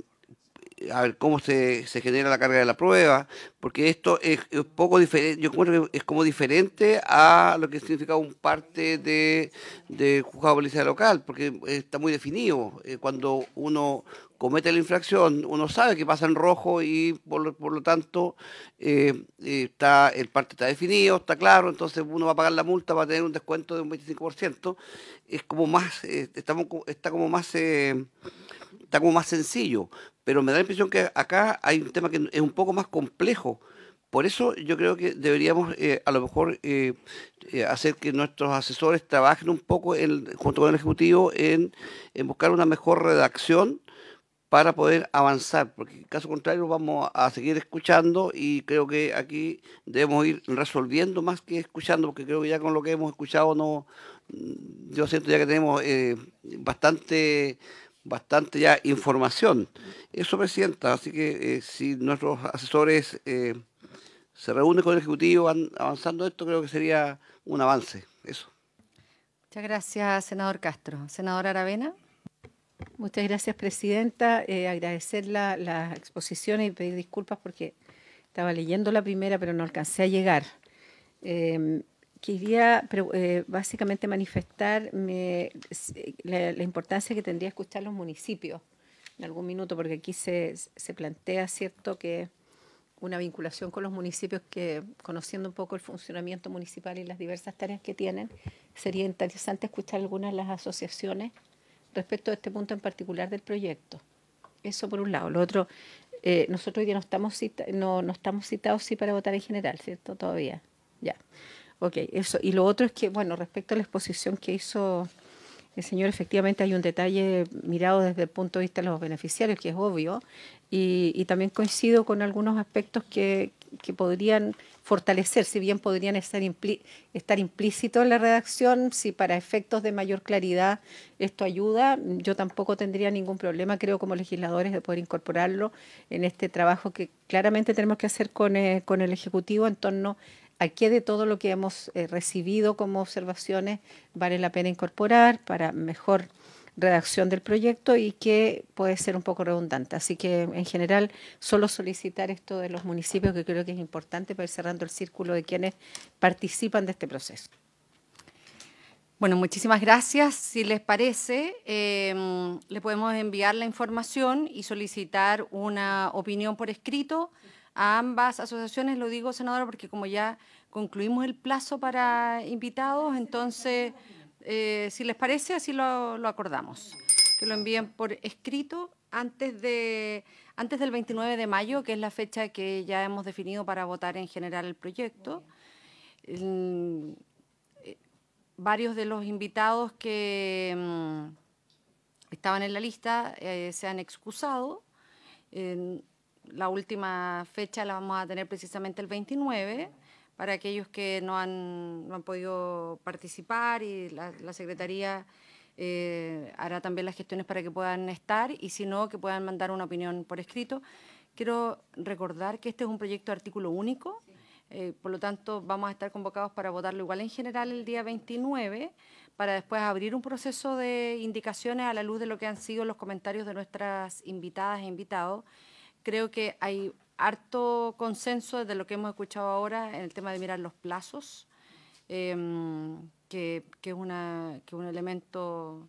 a ver cómo se, se, genera la carga de la prueba, porque esto es, poco diferente, yo creo que es como diferente a lo que significa un parte de, de juzgado de policía local, porque está muy definido. Eh, cuando uno comete la infracción, uno sabe que pasa en rojo y por, lo tanto eh, eh, está, el parte está definido, está claro, entonces uno va a pagar la multa, va a tener un descuento de un 25%. Es como más, eh, estamos, está como más... está como más sencillo, pero me da la impresión que acá hay un tema que es un poco más complejo, por eso yo creo que deberíamos a lo mejor hacer que nuestros asesores trabajen un poco en, junto con el Ejecutivo en, buscar una mejor redacción para poder avanzar, porque en caso contrario vamos a seguir escuchando y creo que aquí debemos ir resolviendo más que escuchando, porque creo que ya con lo que hemos escuchado no, mm, yo siento ya que tenemos eh, bastante bastante ya información. Eso, Presidenta, así que eh, si nuestros asesores eh, se reúnen con el Ejecutivo avanzando esto, creo que sería un avance. Eso. Muchas gracias, senador Castro. Senadora Aravena. Muchas gracias, Presidenta. Eh, agradecer la, la, exposición y pedir disculpas porque estaba leyendo la primera, pero no alcancé a llegar. Em, eh, quería básicamente manifestar la, importancia que tendría escuchar los municipios en algún minuto, porque aquí se, se, plantea, ¿cierto?, que una vinculación con los municipios que, conociendo un poco el funcionamiento municipal y las diversas tareas que tienen, sería interesante escuchar algunas de las asociaciones respecto a este punto en particular del proyecto. Eso por un lado. Lo otro, eh, nosotros ya no estamos, no, no estamos citados sí para votar en general, ¿cierto? Todavía. Ya. Ok, eso. Y lo otro es que, bueno, respecto a la exposición que hizo el señor, efectivamente hay un detalle mirado desde el punto de vista de los beneficiarios, que es obvio, y también coincido con algunos aspectos que, que podrían fortalecer, si bien podrían estar, estar implícitos en la redacción, si para efectos de mayor claridad esto ayuda, yo tampoco tendría ningún problema, creo, como legisladores, de poder incorporarlo en este trabajo que claramente tenemos que hacer con, eh, con el Ejecutivo en torno a qué de todo lo que hemos eh, recibido como observaciones vale la pena incorporar para mejor redacción del proyecto y que puede ser un poco redundante. Así que, en general, solo solicitar esto de los municipios, que creo que es importante para ir cerrando el círculo de quienes participan de este proceso. Bueno, muchísimas gracias. Si les parece, em, le podemos enviar la información y solicitar una opinión por escrito a ambas asociaciones. Lo digo, senadora, porque como ya concluimos el plazo para invitados, entonces... Eh, si les parece, así lo, acordamos. Que lo envíen por escrito antes, antes del 29 de mayo, que es la fecha que ya hemos definido para votar en general el proyecto. Eh, varios de los invitados que mm, estaban en la lista eh, se han excusado. la última fecha la vamos a tener precisamente el 29 para aquellos que no han, han podido participar y la, Secretaría eh, hará también las gestiones para que puedan estar y si no, que puedan mandar una opinión por escrito. Quiero recordar que este es un proyecto de artículo único, eh, por lo tanto vamos a estar convocados para votarlo igual en general el día 29, para después abrir un proceso de indicaciones a la luz de lo que han sido los comentarios de nuestras invitadas e invitados. Creo que hay harto consenso de lo que hemos escuchado ahora en el tema de mirar los plazos, em, que, es un elemento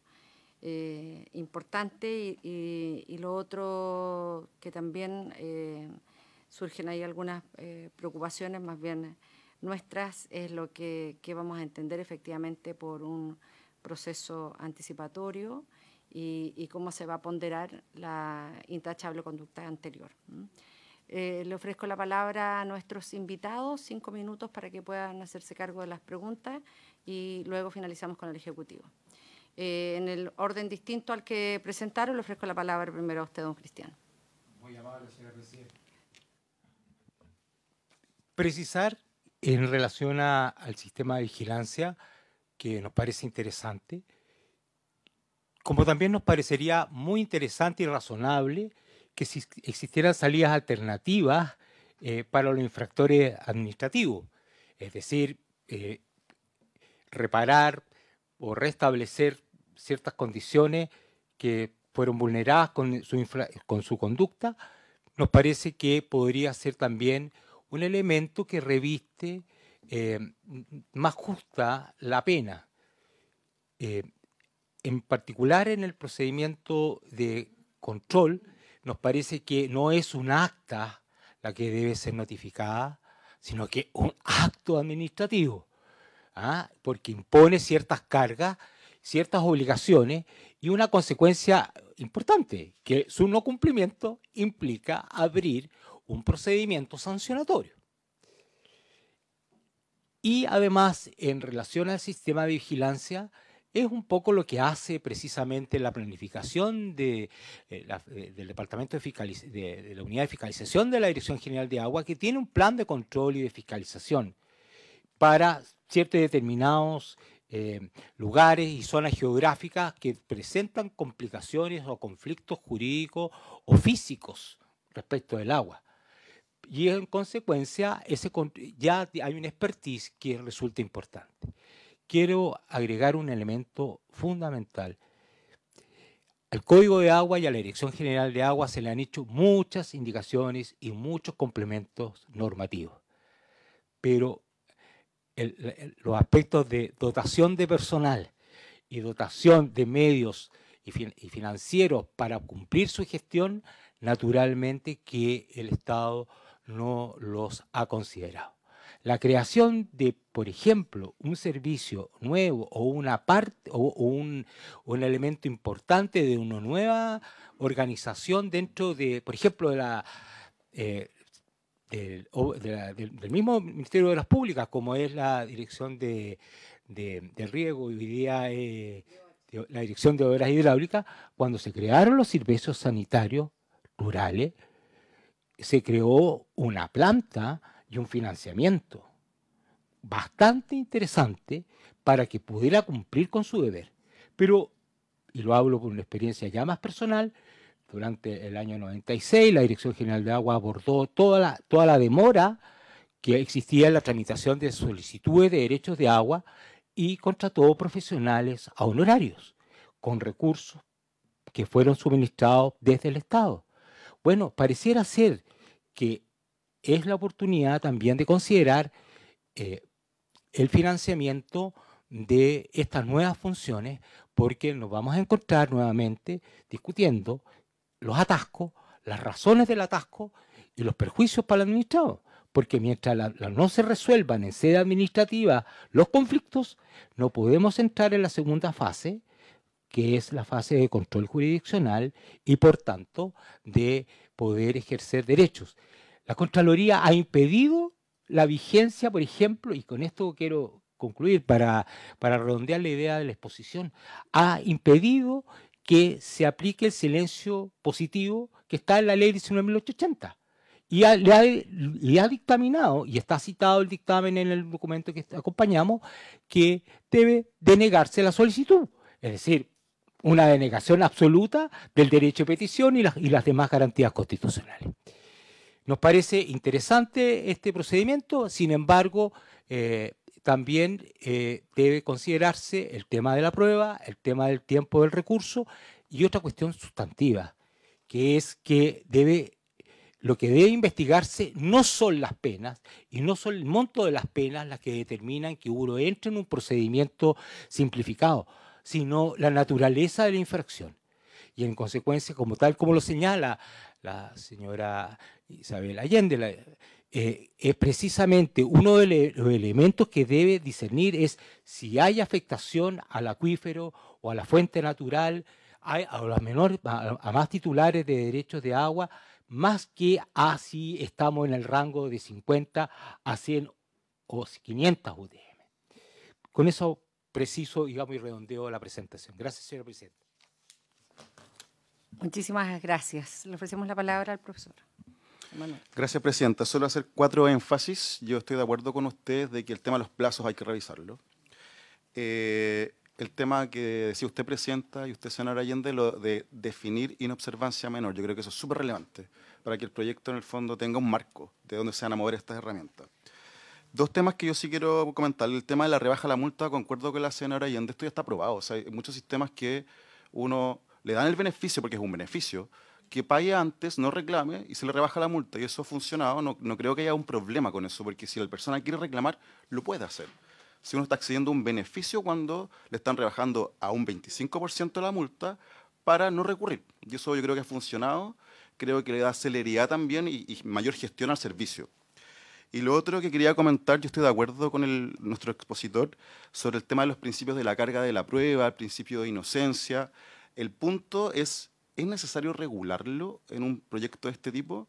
eh, importante y, lo otro que también eh, surgen ahí algunas eh, preocupaciones más bien nuestras es lo que, vamos a entender efectivamente por un proceso anticipatorio y, cómo se va a ponderar la intachable conducta anterior. Eh, le ofrezco la palabra a nuestros invitados, cinco minutos para que puedan hacerse cargo de las preguntas y luego finalizamos con el Ejecutivo. Eh, en el orden distinto al que presentaron, le ofrezco la palabra primero a usted, don Cristian. Muy amable, señor presidente. Precisar en relación al sistema de vigilancia, que nos parece interesante, como también nos parecería muy interesante y razonable que si existieran salidas alternativas eh, para los infractores administrativos, es decir, eh, reparar o restablecer ciertas condiciones que fueron vulneradas con su, con su conducta, nos parece que podría ser también un elemento que reviste eh, más justa la pena. en particular en el procedimiento de control, nos parece que no es un acta la que debe ser notificada, sino que un acto administrativo, ¿ah? porque impone ciertas cargas, ciertas obligaciones y una consecuencia importante, que su no cumplimiento implica abrir un procedimiento sancionatorio. Y además, en relación al sistema de vigilancia, es un poco lo que hace precisamente la planificación eh, eh, del Departamento de, Fiscalización, de, la Unidad de Fiscalización de la Dirección General de Agua, que tiene un plan de control y de fiscalización para ciertos determinados eh, lugares y zonas geográficas que presentan complicaciones o conflictos jurídicos o físicos respecto del agua. Y en consecuencia, ya hay una expertise que resulta importante quiero agregar un elemento fundamental. Al Código de Agua y a la Dirección General de Agua se le han hecho muchas indicaciones y muchos complementos normativos, pero los aspectos de dotación de personal y dotación de medios y financieros para cumplir su gestión, naturalmente que el Estado no los ha considerado. La creación de, por ejemplo, un servicio nuevo o una parte o, un, elemento importante de una nueva organización dentro de, por ejemplo, la, eh, del, mismo Ministerio de Obras Públicas, como es la dirección de, riego y la dirección de obras hidráulicas, cuando se crearon los servicios sanitarios rurales, se creó una planta un financiamiento bastante interesante para que pudiera cumplir con su deber. Pero, y lo hablo con una experiencia ya más personal, durante el año 96 la Dirección General de Agua abordó toda la, toda la demora que existía en la tramitación de solicitudes de derechos de agua y contrató profesionales a honorarios con recursos que fueron suministrados desde el Estado. Bueno, pareciera ser que es la oportunidad también de considerar eh, el financiamiento de estas nuevas funciones, porque nos vamos a encontrar nuevamente discutiendo los atascos, las razones del atasco y los perjuicios para el administrado. Porque mientras no se resuelvan en sede administrativa los conflictos, no podemos entrar en la segunda fase, que es la fase de control jurisdiccional y por tanto de poder ejercer derechos. La Contraloría ha impedido la vigencia, por ejemplo, y con esto quiero concluir para, redondear la idea de la exposición, ha impedido que se aplique el silencio positivo que está en la ley 19.880. Y le, ha, dictaminado, y está citado el dictamen en el documento que acompañamos, que debe denegarse la solicitud. Es decir, una denegación absoluta del derecho de petición y las demás garantías constitucionales. Nos parece interesante este procedimiento, sin embargo, eh, también eh, debe considerarse el tema de la prueba, el tema del tiempo del recurso y otra cuestión sustantiva, que es que debe, lo que debe investigarse no son las penas y no son el monto de las penas las que determinan que uno entre en un procedimiento simplificado, sino la naturaleza de la infracción. Y en consecuencia, como tal como lo señala la señora Isabel Allende, eh, es precisamente uno de los elementos que debe discernir es si hay afectación al acuífero o a la fuente natural, a, a, más titulares de derechos de agua, más que así estamos en el rango de 50 a 100 o 500 UDM. Con eso preciso, digamos, y redondeo la presentación. Gracias, señor presidente. Muchísimas gracias. Le ofrecemos la palabra al profesor. Gracias, Presidenta. Solo hacer cuatro énfasis. Yo estoy de acuerdo con usted de que el tema de los plazos hay que revisarlo. Eh, el tema que decía usted, Presidenta, y usted, senadora Allende, lo de definir inobservancia menor. Yo creo que eso es súper relevante para que el proyecto, en el fondo, tenga un marco de dónde se van a mover estas herramientas. Dos temas que yo sí quiero comentar. El tema de la rebaja de la multa, concuerdo con la senadora Allende, esto ya está aprobado. O sea, hay muchos sistemas que uno le dan el beneficio, porque es un beneficio, que pague antes, no reclame y se le rebaja la multa. Y eso ha funcionado, no, creo que haya un problema con eso, porque si la persona quiere reclamar, lo puede hacer. Si uno está accediendo a un beneficio cuando le están rebajando a un 25% la multa para no recurrir. Y eso yo creo que ha funcionado, creo que le da celeridad también y, mayor gestión al servicio. Y lo otro que quería comentar, yo estoy de acuerdo con nuestro expositor sobre el tema de los principios de la carga de la prueba, el principio de inocencia. El punto es, ¿es necesario regularlo en un proyecto de este tipo?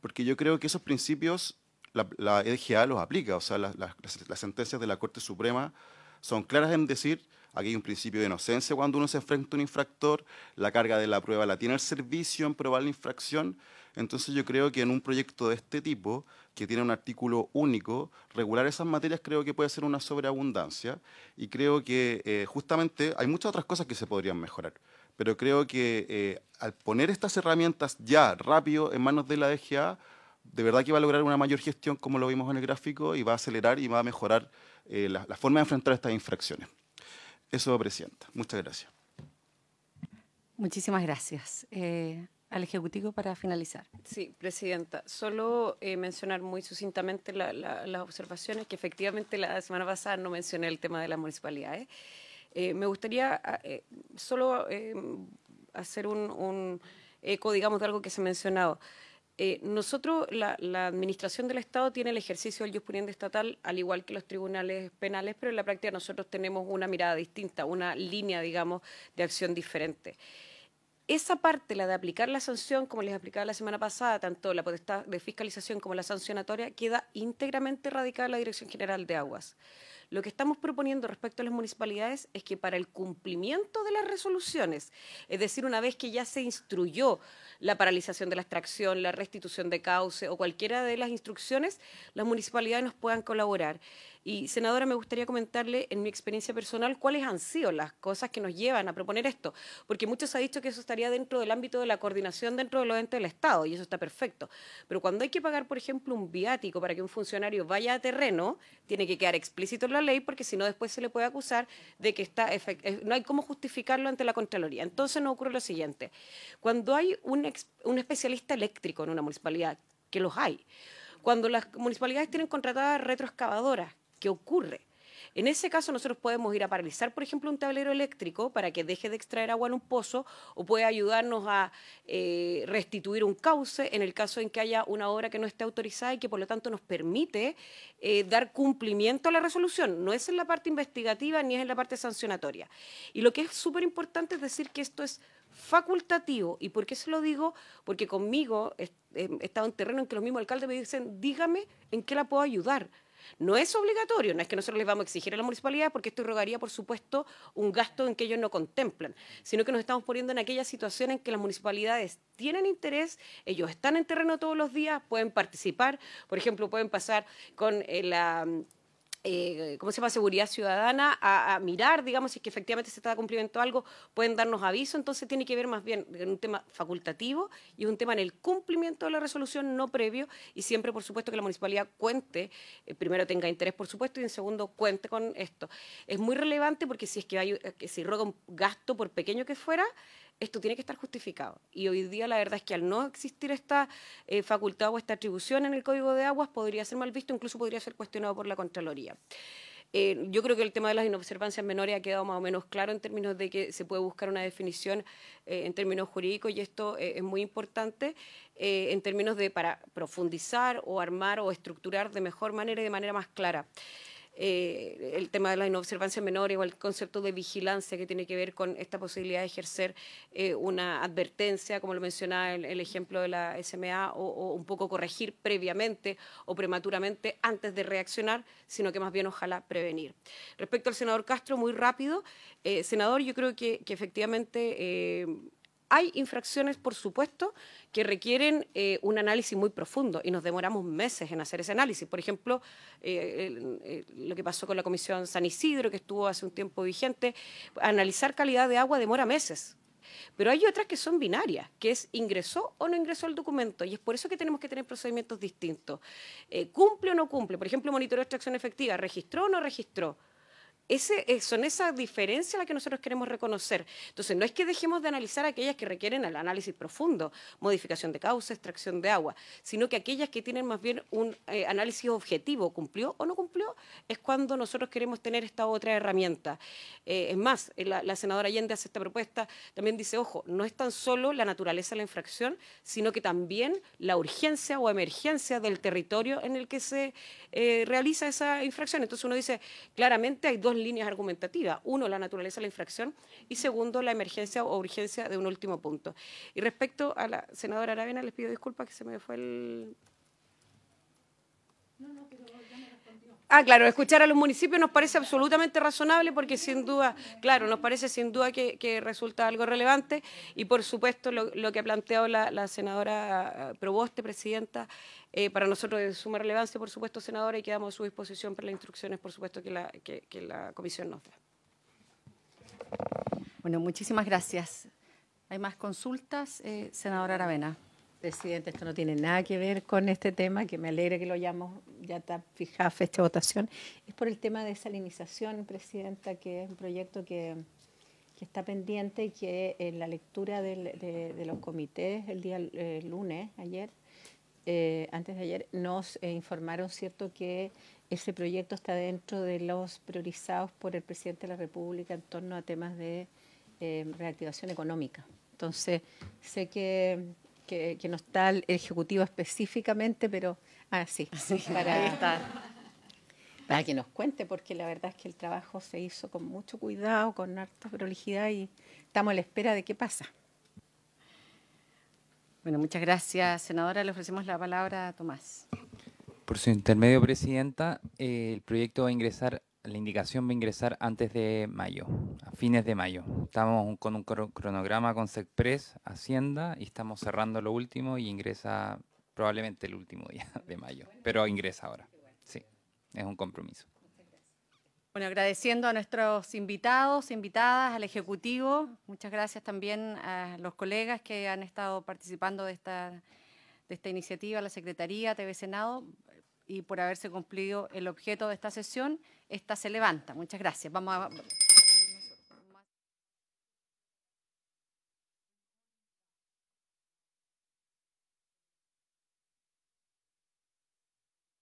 Porque yo creo que esos principios la, EGA e los aplica, o sea, las sentencias de la Corte Suprema son claras en decir, aquí hay un principio de inocencia cuando uno se enfrenta a un infractor, la carga de la prueba la tiene el servicio en probar la infracción, entonces yo creo que en un proyecto de este tipo, que tiene un artículo único, regular esas materias creo que puede ser una sobreabundancia y creo que eh, justamente hay muchas otras cosas que se podrían mejorar pero creo que eh, al poner estas herramientas ya rápido en manos de la DGA, e de verdad que va a lograr una mayor gestión, como lo vimos en el gráfico, y va a acelerar y va a mejorar eh, la, forma de enfrentar estas infracciones. Eso, Presidenta. Muchas gracias. Muchísimas gracias. Eh, al Ejecutivo para finalizar. Sí, Presidenta. Solo mencionar muy sucintamente las observaciones que efectivamente la semana pasada no mencioné el tema de las municipalidades. Eh, me gustaría ah, eh, solo eh, hacer un, eco, digamos, de algo que se ha mencionado. nosotros, la, Administración del Estado tiene el ejercicio del juzgamiento estatal, al igual que los tribunales penales, pero en la práctica nosotros tenemos una mirada distinta, una línea, digamos, de acción diferente. Esa parte, la de aplicar la sanción, como les explicaba la semana pasada, tanto la potestad de fiscalización como la sancionatoria, queda íntegramente radicada en la Dirección General de Aguas. Lo que estamos proponiendo respecto a las municipalidades es que para el cumplimiento de las resoluciones, es decir, una vez que ya se instruyó la paralización de la extracción, la restitución de cauce o cualquiera de las instrucciones, las municipalidades nos puedan colaborar. Y senadora, me gustaría comentarle en mi experiencia personal cuáles han sido las cosas que nos llevan a proponer esto, porque muchos han dicho que eso estaría dentro del ámbito de la coordinación dentro de los entes del Estado, y eso está perfecto. Pero cuando hay que pagar, por ejemplo, un viático para que un funcionario vaya a terreno, tiene que quedar explícito en la ley, porque si no después se le puede acusar de que está eh, no hay cómo justificarlo ante la Contraloría. Entonces nos ocurre lo siguiente, cuando hay un, un especialista eléctrico en una municipalidad, que los hay, cuando las municipalidades tienen contratadas retroexcavadoras qué ocurre. En ese caso nosotros podemos ir a paralizar, por ejemplo, un tablero eléctrico para que deje de extraer agua en un pozo o puede ayudarnos a eh, restituir un cauce en el caso en que haya una obra que no esté autorizada y que por lo tanto nos permite eh, dar cumplimiento a la resolución. No es en la parte investigativa ni es en la parte sancionatoria. Y lo que es súper importante es decir que esto es facultativo. ¿Y por qué se lo digo? Porque conmigo he estado en terreno en que los mismos alcaldes me dicen, dígame en qué la puedo ayudar no es obligatorio, no es que nosotros les vamos a exigir a la municipalidad porque esto rogaría, por supuesto, un gasto en que ellos no contemplan, sino que nos estamos poniendo en aquella situación en que las municipalidades tienen interés, ellos están en terreno todos los días, pueden participar, por ejemplo, pueden pasar con eh, la eh, ¿cómo se llama?, seguridad ciudadana a, mirar, digamos, si que efectivamente se está cumpliendo algo, pueden darnos aviso, entonces tiene que ver más bien en un tema facultativo y un tema en el cumplimiento de la resolución no previo y siempre, por supuesto, que la municipalidad cuente, eh, primero tenga interés, por supuesto, y en segundo cuente con esto. Es muy relevante porque si es que, hay, eh, que se roga un gasto, por pequeño que fuera, esto tiene que estar justificado. Y hoy día la verdad es que al no existir esta eh, facultad o esta atribución en el Código de Aguas podría ser mal visto, incluso podría ser cuestionado por la Contraloría. Eh, yo creo que el tema de las inobservancias menores ha quedado más o menos claro en términos de que se puede buscar una definición eh, en términos jurídicos y esto es muy importante en términos de para profundizar o armar o estructurar de mejor manera y de manera más clara. Eh, el tema de la inobservancia menor o el concepto de vigilancia que tiene que ver con esta posibilidad de ejercer eh, una advertencia, como lo mencionaba el, ejemplo de la SMA, o, un poco corregir previamente o prematuramente antes de reaccionar, sino que más bien ojalá prevenir. Respecto al senador Castro, muy rápido, eh, senador, yo creo que efectivamente hay infracciones, por supuesto, que requieren eh, un análisis muy profundo y nos demoramos meses en hacer ese análisis. Por ejemplo, eh, eh, lo que pasó con la Comisión San Isidro, que estuvo hace un tiempo vigente, analizar calidad de agua demora meses. Pero hay otras que son binarias, que es ingresó o no ingresó el documento, y es por eso que tenemos que tener procedimientos distintos. ¿Cumple o no cumple? Por ejemplo, monitoreo de extracción efectiva, ¿registró o no registró? Eh, son esas diferencias las que nosotros queremos reconocer. Entonces, no es que dejemos de analizar aquellas que requieren el análisis profundo, modificación de causa, extracción de agua, sino que aquellas que tienen más bien un eh, análisis objetivo, cumplió o no cumplió, es cuando nosotros queremos tener esta otra herramienta. Eh, es más, la, senadora Allende hace esta propuesta, también dice, ojo, no es tan solo la naturaleza de la infracción, sino que también la urgencia o emergencia del territorio en el que se realiza esa infracción. Entonces uno dice, claramente hay dos líneas argumentativas. Uno, la naturaleza de la infracción y segundo, la emergencia o urgencia de un último punto. Y respecto a la senadora Aravena, les pido disculpas que se me fue el... No, no, pero... Ah, claro, escuchar a los municipios nos parece absolutamente razonable porque sin duda, claro, nos parece sin duda que, resulta algo relevante y por supuesto lo, que ha planteado la, senadora eh, Proboste, presidenta, eh, para nosotros es de suma relevancia, por supuesto, senadora, y quedamos a su disposición para las instrucciones, por supuesto, que la, comisión nos da. Bueno, muchísimas gracias. ¿Hay más consultas, eh, senadora Aravena? Presidente, esto no tiene nada que ver con este tema, que me alegra que lo hayamos ya está fijada fecha votación. Es por el tema de salinización, Presidenta, que es un proyecto que, está pendiente y que en eh, la lectura de, los comités el día eh, lunes, ayer, eh, antes de ayer, nos informaron, ¿cierto?, que ese proyecto está dentro de los priorizados por el presidente de la República en torno a temas de reactivación económica. Entonces, sé que que, no está el Ejecutivo específicamente, pero ah, sí, <laughs> para, para que nos cuente, porque la verdad es que el trabajo se hizo con mucho cuidado, con harta prolijidad y estamos a la espera de qué pasa. Bueno, muchas gracias, senadora. Le ofrecemos la palabra a Tomás. Por su intermedio, Presidenta, eh, el proyecto va a ingresar la indicación va a ingresar antes de mayo, a fines de mayo. Estamos con un cronograma con SECPRES, Hacienda, y estamos cerrando lo último y ingresa probablemente el último día <laughs> de mayo, pero ingresa ahora. Sí, es un compromiso. Bueno, agradeciendo a nuestros invitados, invitadas, al Ejecutivo. Muchas gracias también a los colegas que han estado participando de esta, de esta iniciativa, la Secretaría, TV Senado y por haberse cumplido el objeto de esta sesión, esta se levanta. Muchas gracias. Vamos a.